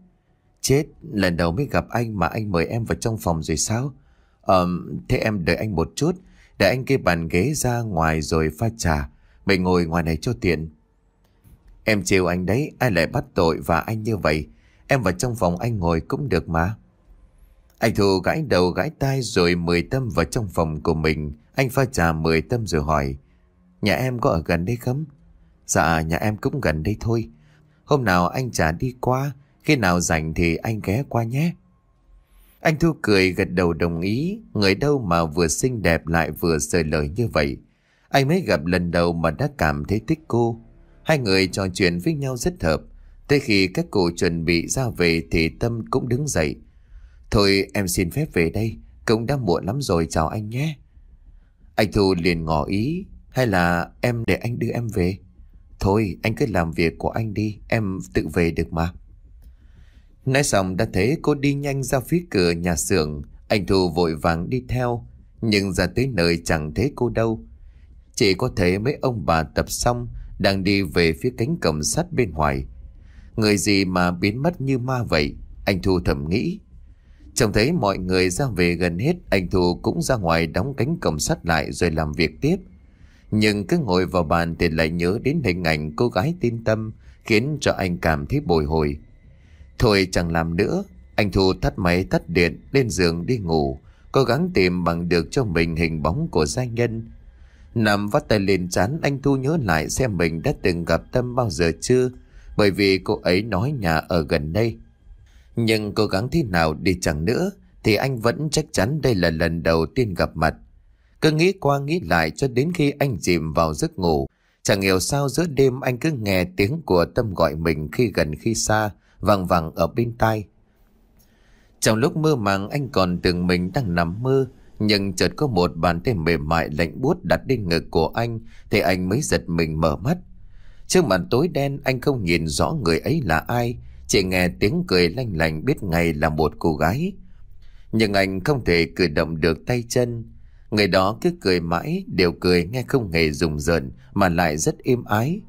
Chết, lần đầu mới gặp anh mà anh mời em vào trong phòng rồi sao? Ờ, thế em đợi anh một chút, để anh kê bàn ghế ra ngoài rồi pha trà. Mày ngồi ngoài này cho tiện. Em chiều anh đấy, ai lại bắt tội và anh như vậy. Em vào trong phòng anh ngồi cũng được mà. Anh Thu gãi đầu gãi tai rồi mời Tâm vào trong phòng của mình. Anh pha trà mời Tâm rồi hỏi. Nhà em có ở gần đây không? Dạ nhà em cũng gần đây thôi. Hôm nào anh trả đi qua. Khi nào rảnh thì anh ghé qua nhé. Anh Thu cười gật đầu đồng ý. Người đâu mà vừa xinh đẹp lại vừa sợi lời như vậy. Anh mới gặp lần đầu mà đã cảm thấy thích cô. Hai người trò chuyện với nhau rất hợp. Tới khi các cô chuẩn bị ra về thì Tâm cũng đứng dậy. Thôi em xin phép về đây, cũng đã muộn lắm rồi chào anh nhé. Anh Thu liền ngỏ ý, hay là em để anh đưa em về? Thôi anh cứ làm việc của anh đi, em tự về được mà. Nói xong đã thấy cô đi nhanh ra phía cửa nhà xưởng, anh Thu vội vàng đi theo, nhưng ra tới nơi chẳng thấy cô đâu. Chỉ có thấy mấy ông bà tập xong đang đi về phía cánh cổng sắt bên ngoài. Người gì mà biến mất như ma vậy, anh Thu thầm nghĩ. Trông thấy mọi người ra về gần hết, anh Thu cũng ra ngoài đóng cánh cổng sắt lại rồi làm việc tiếp. Nhưng cứ ngồi vào bàn thì lại nhớ đến hình ảnh cô gái tin tâm, khiến cho anh cảm thấy bồi hồi. Thôi chẳng làm nữa, anh Thu tắt máy tắt điện, lên giường đi ngủ, cố gắng tìm bằng được cho mình hình bóng của gia nhân. Nằm vắt tay lên chán, anh Thu nhớ lại xem mình đã từng gặp Tâm bao giờ chưa, bởi vì cô ấy nói nhà ở gần đây. Nhưng cố gắng thế nào đi chẳng nữa Thì anh vẫn chắc chắn đây là lần đầu tiên gặp mặt Cứ nghĩ qua nghĩ lại cho đến khi anh chìm vào giấc ngủ Chẳng hiểu sao giữa đêm anh cứ nghe tiếng của tâm gọi mình khi gần khi xa Vàng vàng ở bên tai Trong lúc mơ màng anh còn tưởng mình đang nằm mơ Nhưng chợt có một bàn tay mềm mại lạnh buốt đặt lên ngực của anh Thì anh mới giật mình mở mắt Trước màn tối đen anh không nhìn rõ người ấy là ai chỉ nghe tiếng cười lanh lành biết ngay là một cô gái Nhưng anh không thể cử động được tay chân Người đó cứ cười mãi Đều cười nghe không hề rùng rợn Mà lại rất êm ái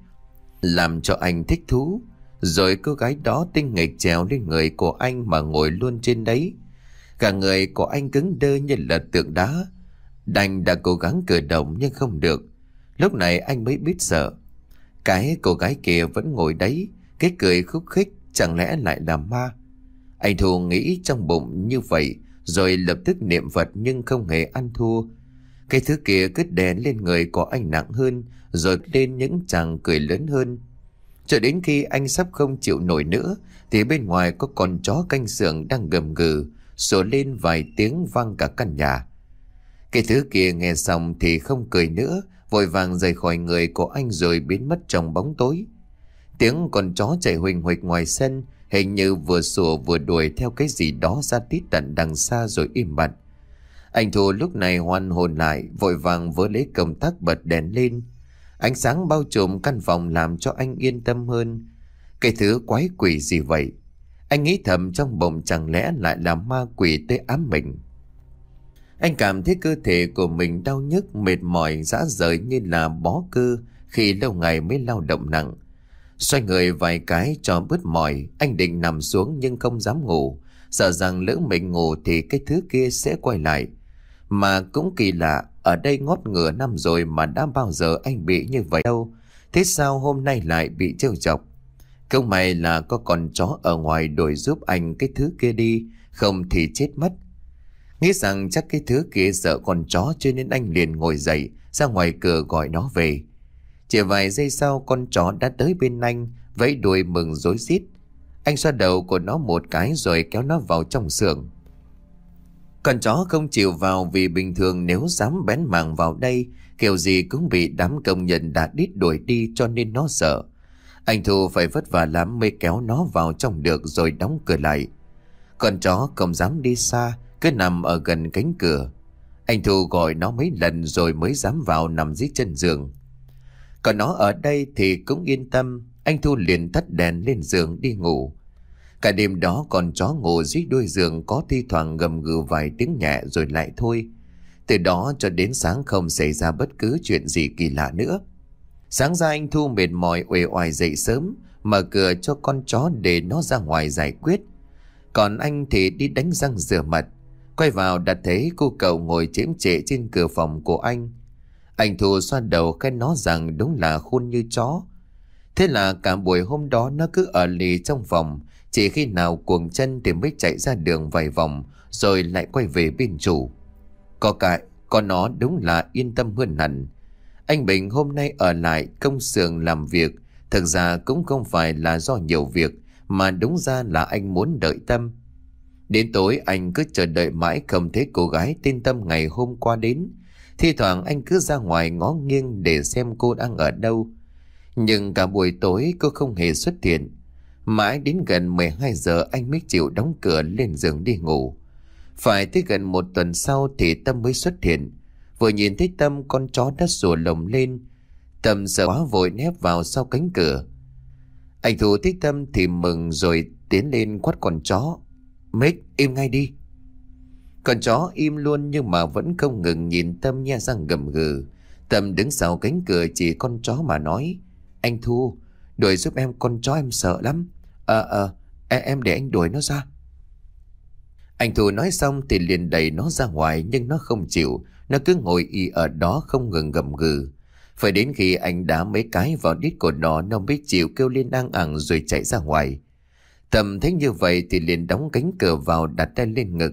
Làm cho anh thích thú Rồi cô gái đó tinh nghịch trèo lên người của anh Mà ngồi luôn trên đấy Cả người của anh cứng đơ như là tượng đá Đành đã cố gắng cử động nhưng không được Lúc này anh mới biết sợ Cái cô gái kia vẫn ngồi đấy Cái cười khúc khích Chẳng lẽ lại là ma Anh Thu nghĩ trong bụng như vậy Rồi lập tức niệm Phật nhưng không hề ăn thua Cái thứ kia cứ đè lên người của anh nặng hơn Rồi lên những chàng cười lớn hơn Cho đến khi anh sắp không chịu nổi nữa Thì bên ngoài có con chó canh sườn đang gầm gừ Sổ lên vài tiếng vang cả căn nhà Cái thứ kia nghe xong thì không cười nữa Vội vàng rời khỏi người của anh rồi biến mất trong bóng tối Tiếng con chó chạy huỳnh huỳnh ngoài sân Hình như vừa sủa vừa đuổi theo cái gì đó ra tít tận đằng xa rồi im bặt Anh Thu lúc này hoan hồn lại Vội vàng vỡ lấy công tắc bật đèn lên Ánh sáng bao trùm căn phòng làm cho anh yên tâm hơn Cái thứ quái quỷ gì vậy Anh nghĩ thầm trong bụng chẳng lẽ lại là ma quỷ tới ám mình Anh cảm thấy cơ thể của mình đau nhức mệt mỏi dã rời như là bó cơ Khi lâu ngày mới lao động nặng Xoay người vài cái cho bớt mỏi, anh định nằm xuống nhưng không dám ngủ. Sợ rằng lỡ mình ngủ thì cái thứ kia sẽ quay lại. Mà cũng kỳ lạ, ở đây ngót ngửa năm rồi mà đã bao giờ anh bị như vậy đâu. Thế sao hôm nay lại bị trêu chọc? Không mày là có con chó ở ngoài đổi giúp anh cái thứ kia đi, không thì chết mất. Nghĩ rằng chắc cái thứ kia sợ con chó cho nên anh liền ngồi dậy ra ngoài cửa gọi nó về. Chỉ vài giây sau con chó đã tới bên anh Vẫy đuôi mừng rối rít Anh xoa đầu của nó một cái rồi kéo nó vào trong xưởng Con chó không chịu vào vì bình thường nếu dám bén màng vào đây Kiểu gì cũng bị đám công nhân đã đít đuổi đi cho nên nó sợ Anh Thu phải vất vả lắm mới kéo nó vào trong được rồi đóng cửa lại Con chó không dám đi xa Cứ nằm ở gần cánh cửa anh Thu gọi nó mấy lần rồi mới dám vào nằm dưới chân giường còn nó ở đây thì cũng yên tâm Anh Thu liền tắt đèn lên giường đi ngủ Cả đêm đó còn chó ngủ dưới đuôi giường Có thi thoảng gầm gừ vài tiếng nhẹ rồi lại thôi Từ đó cho đến sáng không xảy ra bất cứ chuyện gì kỳ lạ nữa Sáng ra anh Thu mệt mỏi uể oải dậy sớm Mở cửa cho con chó để nó ra ngoài giải quyết Còn anh thì đi đánh răng rửa mặt Quay vào đặt thấy cô cậu ngồi chiếm trệ trên cửa phòng của anh anh Thù xoa đầu cái nó rằng đúng là khôn như chó. Thế là cả buổi hôm đó nó cứ ở lì trong phòng, chỉ khi nào cuồng chân thì mới chạy ra đường vài vòng, rồi lại quay về bên chủ. Có cái, con nó đúng là yên tâm hơn hẳn. Anh Bình hôm nay ở lại công xưởng làm việc, thực ra cũng không phải là do nhiều việc, mà đúng ra là anh muốn đợi Tâm. Đến tối anh cứ chờ đợi mãi không thấy cô gái tên Tâm ngày hôm qua đến, Thi thoảng anh cứ ra ngoài ngó nghiêng để xem cô đang ở đâu. Nhưng cả buổi tối cô không hề xuất hiện. Mãi đến gần 12 giờ anh mới chịu đóng cửa lên giường đi ngủ. Phải tới gần một tuần sau thì Tâm mới xuất hiện. Vừa nhìn thấy Tâm con chó đã sủa lồng lên. Tâm sợ quá vội nép vào sau cánh cửa. Anh Thu thích Tâm thì mừng rồi tiến lên quát con chó. Mick im ngay đi con chó im luôn nhưng mà vẫn không ngừng nhìn Tâm nha răng gầm gừ. Tâm đứng sau cánh cửa chỉ con chó mà nói. Anh Thu, đuổi giúp em con chó em sợ lắm. Ờ ờ, à, em để anh đuổi nó ra. Anh Thu nói xong thì liền đẩy nó ra ngoài nhưng nó không chịu. Nó cứ ngồi y ở đó không ngừng gầm gừ. Phải đến khi anh đá mấy cái vào đít của nó Nó mới chịu kêu lên ăn ẳng rồi chạy ra ngoài tâm thấy như vậy thì liền đóng cánh cửa vào đặt tay lên ngực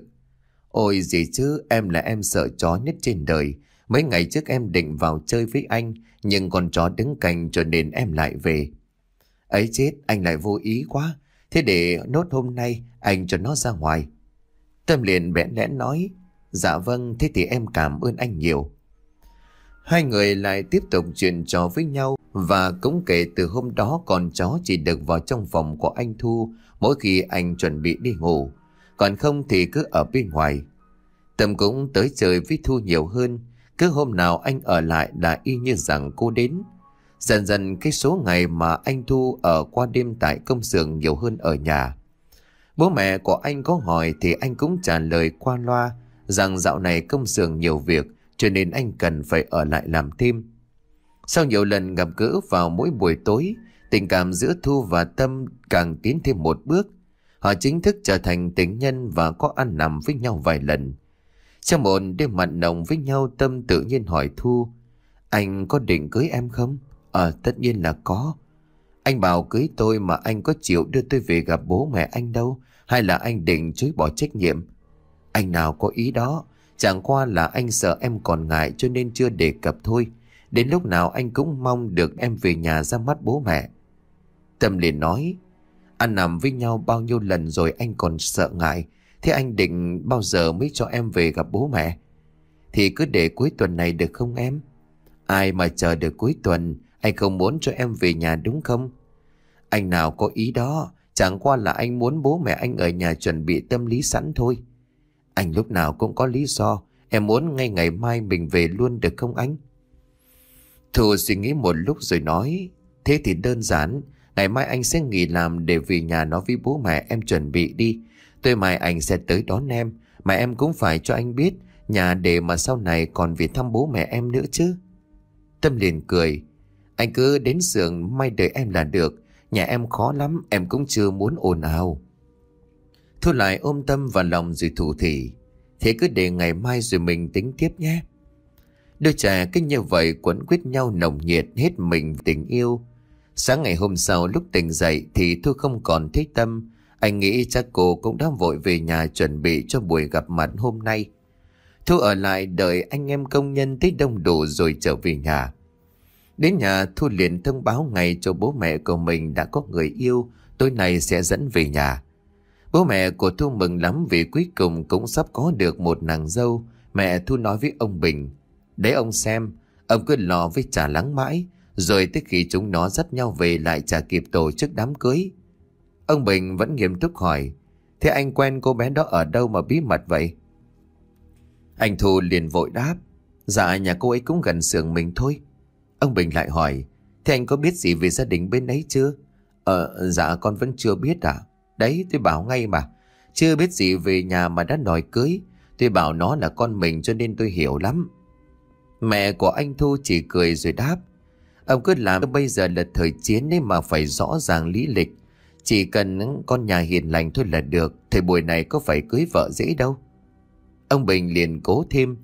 Ôi gì chứ, em là em sợ chó nhất trên đời. Mấy ngày trước em định vào chơi với anh, nhưng con chó đứng cạnh cho nên em lại về. Ấy chết, anh lại vô ý quá. Thế để nốt hôm nay, anh cho nó ra ngoài. Tâm liền bẽn lẽn nói, dạ vâng, thế thì em cảm ơn anh nhiều. Hai người lại tiếp tục chuyện trò với nhau và cũng kể từ hôm đó con chó chỉ được vào trong phòng của anh Thu mỗi khi anh chuẩn bị đi ngủ còn không thì cứ ở bên ngoài. Tâm cũng tới chơi với Thu nhiều hơn, cứ hôm nào anh ở lại là y như rằng cô đến. Dần dần cái số ngày mà anh Thu ở qua đêm tại công xưởng nhiều hơn ở nhà. Bố mẹ của anh có hỏi thì anh cũng trả lời qua loa rằng dạo này công xưởng nhiều việc cho nên anh cần phải ở lại làm thêm. Sau nhiều lần gặp gỡ vào mỗi buổi tối, tình cảm giữa Thu và Tâm càng tiến thêm một bước Họ chính thức trở thành tình nhân và có ăn nằm với nhau vài lần. Trong một đêm mặn nồng với nhau Tâm tự nhiên hỏi Thu Anh có định cưới em không? Ờ tất nhiên là có Anh bảo cưới tôi mà anh có chịu đưa tôi về gặp bố mẹ anh đâu Hay là anh định chối bỏ trách nhiệm Anh nào có ý đó Chẳng qua là anh sợ em còn ngại cho nên chưa đề cập thôi Đến lúc nào anh cũng mong được em về nhà ra mắt bố mẹ Tâm liền nói Ăn nằm với nhau bao nhiêu lần rồi anh còn sợ ngại Thế anh định bao giờ mới cho em về gặp bố mẹ Thì cứ để cuối tuần này được không em Ai mà chờ được cuối tuần Anh không muốn cho em về nhà đúng không Anh nào có ý đó Chẳng qua là anh muốn bố mẹ anh ở nhà chuẩn bị tâm lý sẵn thôi Anh lúc nào cũng có lý do Em muốn ngay ngày mai mình về luôn được không anh Thù suy nghĩ một lúc rồi nói Thế thì đơn giản Ngày mai anh sẽ nghỉ làm để về nhà nói với bố mẹ em chuẩn bị đi. Tôi mai anh sẽ tới đón em. Mà em cũng phải cho anh biết nhà để mà sau này còn về thăm bố mẹ em nữa chứ. Tâm liền cười. Anh cứ đến giường may đợi em là được. Nhà em khó lắm, em cũng chưa muốn ồn ào. Thu lại ôm Tâm vào lòng rồi thủ thị. Thế cứ để ngày mai rồi mình tính tiếp nhé. Đôi trẻ kinh như vậy quấn quýt nhau nồng nhiệt hết mình tình yêu. Sáng ngày hôm sau lúc tỉnh dậy thì Thu không còn thích tâm. Anh nghĩ chắc cô cũng đã vội về nhà chuẩn bị cho buổi gặp mặt hôm nay. Thu ở lại đợi anh em công nhân tới đông đủ rồi trở về nhà. Đến nhà Thu liền thông báo ngay cho bố mẹ của mình đã có người yêu, tối nay sẽ dẫn về nhà. Bố mẹ của Thu mừng lắm vì cuối cùng cũng sắp có được một nàng dâu. Mẹ Thu nói với ông Bình, để ông xem, ông cứ lo với trà lắng mãi, rồi tới khi chúng nó dắt nhau về lại chả kịp tổ chức đám cưới Ông Bình vẫn nghiêm túc hỏi Thế anh quen cô bé đó ở đâu mà bí mật vậy? Anh Thu liền vội đáp Dạ nhà cô ấy cũng gần xưởng mình thôi Ông Bình lại hỏi Thế anh có biết gì về gia đình bên ấy chưa? Ờ dạ con vẫn chưa biết à Đấy tôi bảo ngay mà Chưa biết gì về nhà mà đã đòi cưới Tôi bảo nó là con mình cho nên tôi hiểu lắm Mẹ của anh Thu chỉ cười rồi đáp Ông cứ làm bây giờ là thời chiến nên mà phải rõ ràng lý lịch. Chỉ cần con nhà hiền lành thôi là được, thời buổi này có phải cưới vợ dễ đâu. Ông Bình liền cố thêm.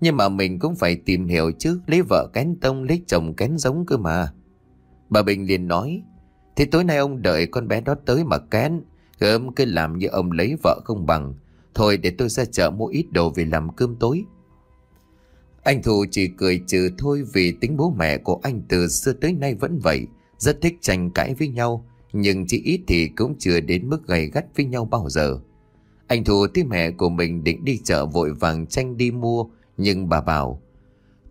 Nhưng mà mình cũng phải tìm hiểu chứ, lấy vợ kén tông, lấy chồng kén giống cơ mà. Bà Bình liền nói, thì tối nay ông đợi con bé đó tới mà kén, rồi ông cứ làm như ông lấy vợ không bằng. Thôi để tôi ra chợ mua ít đồ về làm cơm tối. Anh Thu chỉ cười trừ thôi vì tính bố mẹ của anh từ xưa tới nay vẫn vậy, rất thích tranh cãi với nhau, nhưng chỉ ít thì cũng chưa đến mức gầy gắt với nhau bao giờ. Anh Thu thấy mẹ của mình định đi chợ vội vàng tranh đi mua, nhưng bà bảo,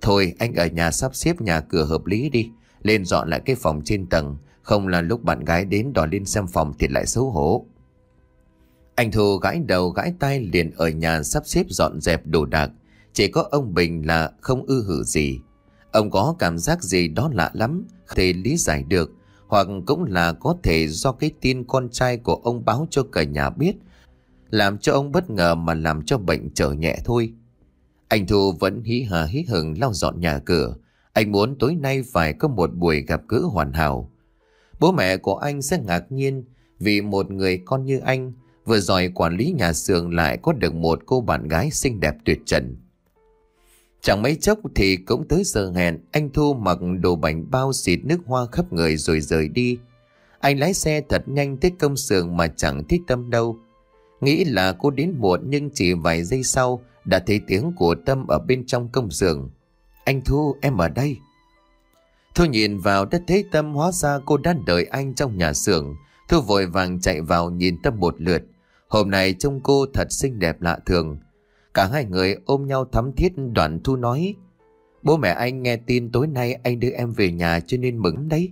Thôi anh ở nhà sắp xếp nhà cửa hợp lý đi, lên dọn lại cái phòng trên tầng, không là lúc bạn gái đến đòi lên xem phòng thì lại xấu hổ. Anh Thu gãi đầu gãi tay liền ở nhà sắp xếp dọn dẹp đồ đạc, chỉ có ông Bình là không ư hử gì Ông có cảm giác gì đó lạ lắm Không thể lý giải được Hoặc cũng là có thể do cái tin con trai của ông báo cho cả nhà biết Làm cho ông bất ngờ mà làm cho bệnh trở nhẹ thôi Anh Thu vẫn hí hà hí hừng lau dọn nhà cửa Anh muốn tối nay phải có một buổi gặp gỡ hoàn hảo Bố mẹ của anh sẽ ngạc nhiên Vì một người con như anh Vừa giỏi quản lý nhà xưởng lại có được một cô bạn gái xinh đẹp tuyệt trần Chẳng mấy chốc thì cũng tới giờ hẹn, anh Thu mặc đồ bánh bao xịt nước hoa khắp người rồi rời đi. Anh lái xe thật nhanh tới công xưởng mà chẳng thích tâm đâu. Nghĩ là cô đến muộn nhưng chỉ vài giây sau đã thấy tiếng của Tâm ở bên trong công xưởng. Anh Thu, em ở đây. Thu nhìn vào đất thấy Tâm hóa ra cô đã đợi anh trong nhà xưởng. Thu vội vàng chạy vào nhìn Tâm một lượt. Hôm nay trông cô thật xinh đẹp lạ thường. Cả hai người ôm nhau thắm thiết đoạn thu nói Bố mẹ anh nghe tin tối nay anh đưa em về nhà cho nên mừng đấy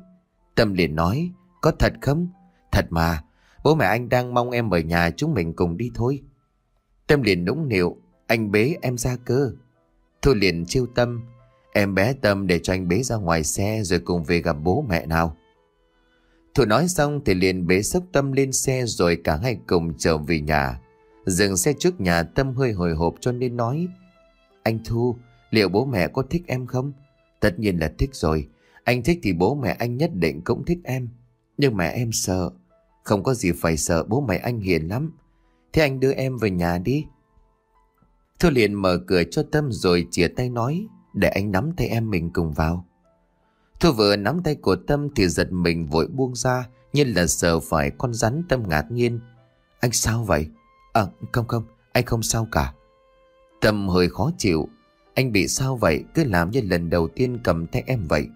Tâm liền nói Có thật không? Thật mà Bố mẹ anh đang mong em ở nhà chúng mình cùng đi thôi Tâm liền nũng nịu Anh bế em ra cơ Thu liền chiêu Tâm Em bé Tâm để cho anh bế ra ngoài xe rồi cùng về gặp bố mẹ nào Thu nói xong thì liền bế sốc Tâm lên xe rồi cả hai cùng trở về nhà Dừng xe trước nhà Tâm hơi hồi hộp cho nên nói Anh Thu Liệu bố mẹ có thích em không Tất nhiên là thích rồi Anh thích thì bố mẹ anh nhất định cũng thích em Nhưng mẹ em sợ Không có gì phải sợ bố mẹ anh hiền lắm Thế anh đưa em về nhà đi Thu liền mở cửa cho Tâm rồi chìa tay nói Để anh nắm tay em mình cùng vào Thu vừa nắm tay của Tâm thì giật mình vội buông ra Như là sợ phải con rắn Tâm ngạc nhiên Anh sao vậy? À không không Anh không sao cả Tâm hơi khó chịu Anh bị sao vậy Cứ làm như lần đầu tiên cầm tay em vậy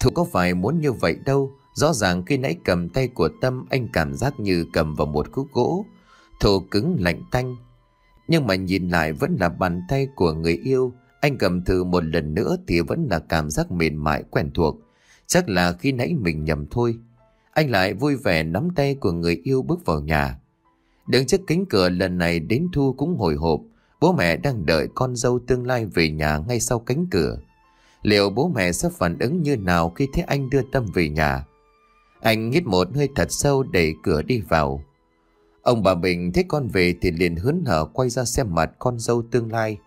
Thu có phải muốn như vậy đâu Rõ ràng khi nãy cầm tay của Tâm Anh cảm giác như cầm vào một khúc gỗ Thổ cứng lạnh tanh Nhưng mà nhìn lại vẫn là bàn tay của người yêu Anh cầm thử một lần nữa Thì vẫn là cảm giác mềm mại quen thuộc Chắc là khi nãy mình nhầm thôi Anh lại vui vẻ nắm tay của người yêu bước vào nhà Đứng trước kính cửa lần này đến Thu cũng hồi hộp. Bố mẹ đang đợi con dâu tương lai về nhà ngay sau cánh cửa. Liệu bố mẹ sẽ phản ứng như nào khi thấy anh đưa Tâm về nhà? Anh hít một hơi thật sâu đẩy cửa đi vào. Ông bà Bình thấy con về thì liền hớn hở quay ra xem mặt con dâu tương lai.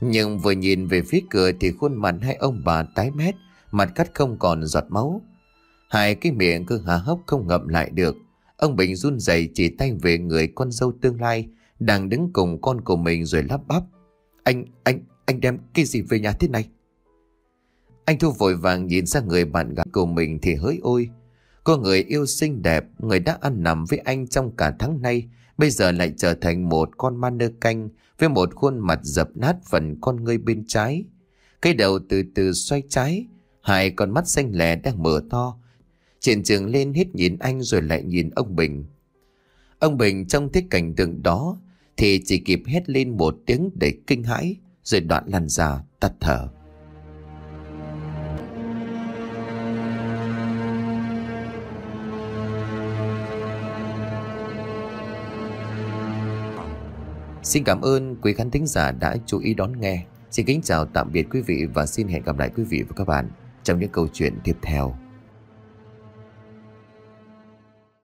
Nhưng vừa nhìn về phía cửa thì khuôn mặt hai ông bà tái mét, mặt cắt không còn giọt máu. Hai cái miệng cứ há hốc không ngậm lại được. Ông Bình run rẩy chỉ tay về người con dâu tương lai đang đứng cùng con của mình rồi lắp bắp. Anh, anh, anh đem cái gì về nhà thế này? Anh Thu vội vàng nhìn sang người bạn gái của mình thì hỡi ôi. Cô người yêu xinh đẹp, người đã ăn nằm với anh trong cả tháng nay, bây giờ lại trở thành một con ma nơ canh với một khuôn mặt dập nát phần con ngươi bên trái. Cái đầu từ từ xoay trái, hai con mắt xanh lẻ đang mở to, trên trường lên hết nhìn anh rồi lại nhìn ông Bình. Ông Bình trong thích cảnh tượng đó thì chỉ kịp hét lên một tiếng để kinh hãi rồi đoạn lăn ra tắt thở. Xin cảm ơn quý khán thính giả đã chú ý đón nghe. Xin kính chào tạm biệt quý vị và xin hẹn gặp lại quý vị và các bạn trong những câu chuyện tiếp theo.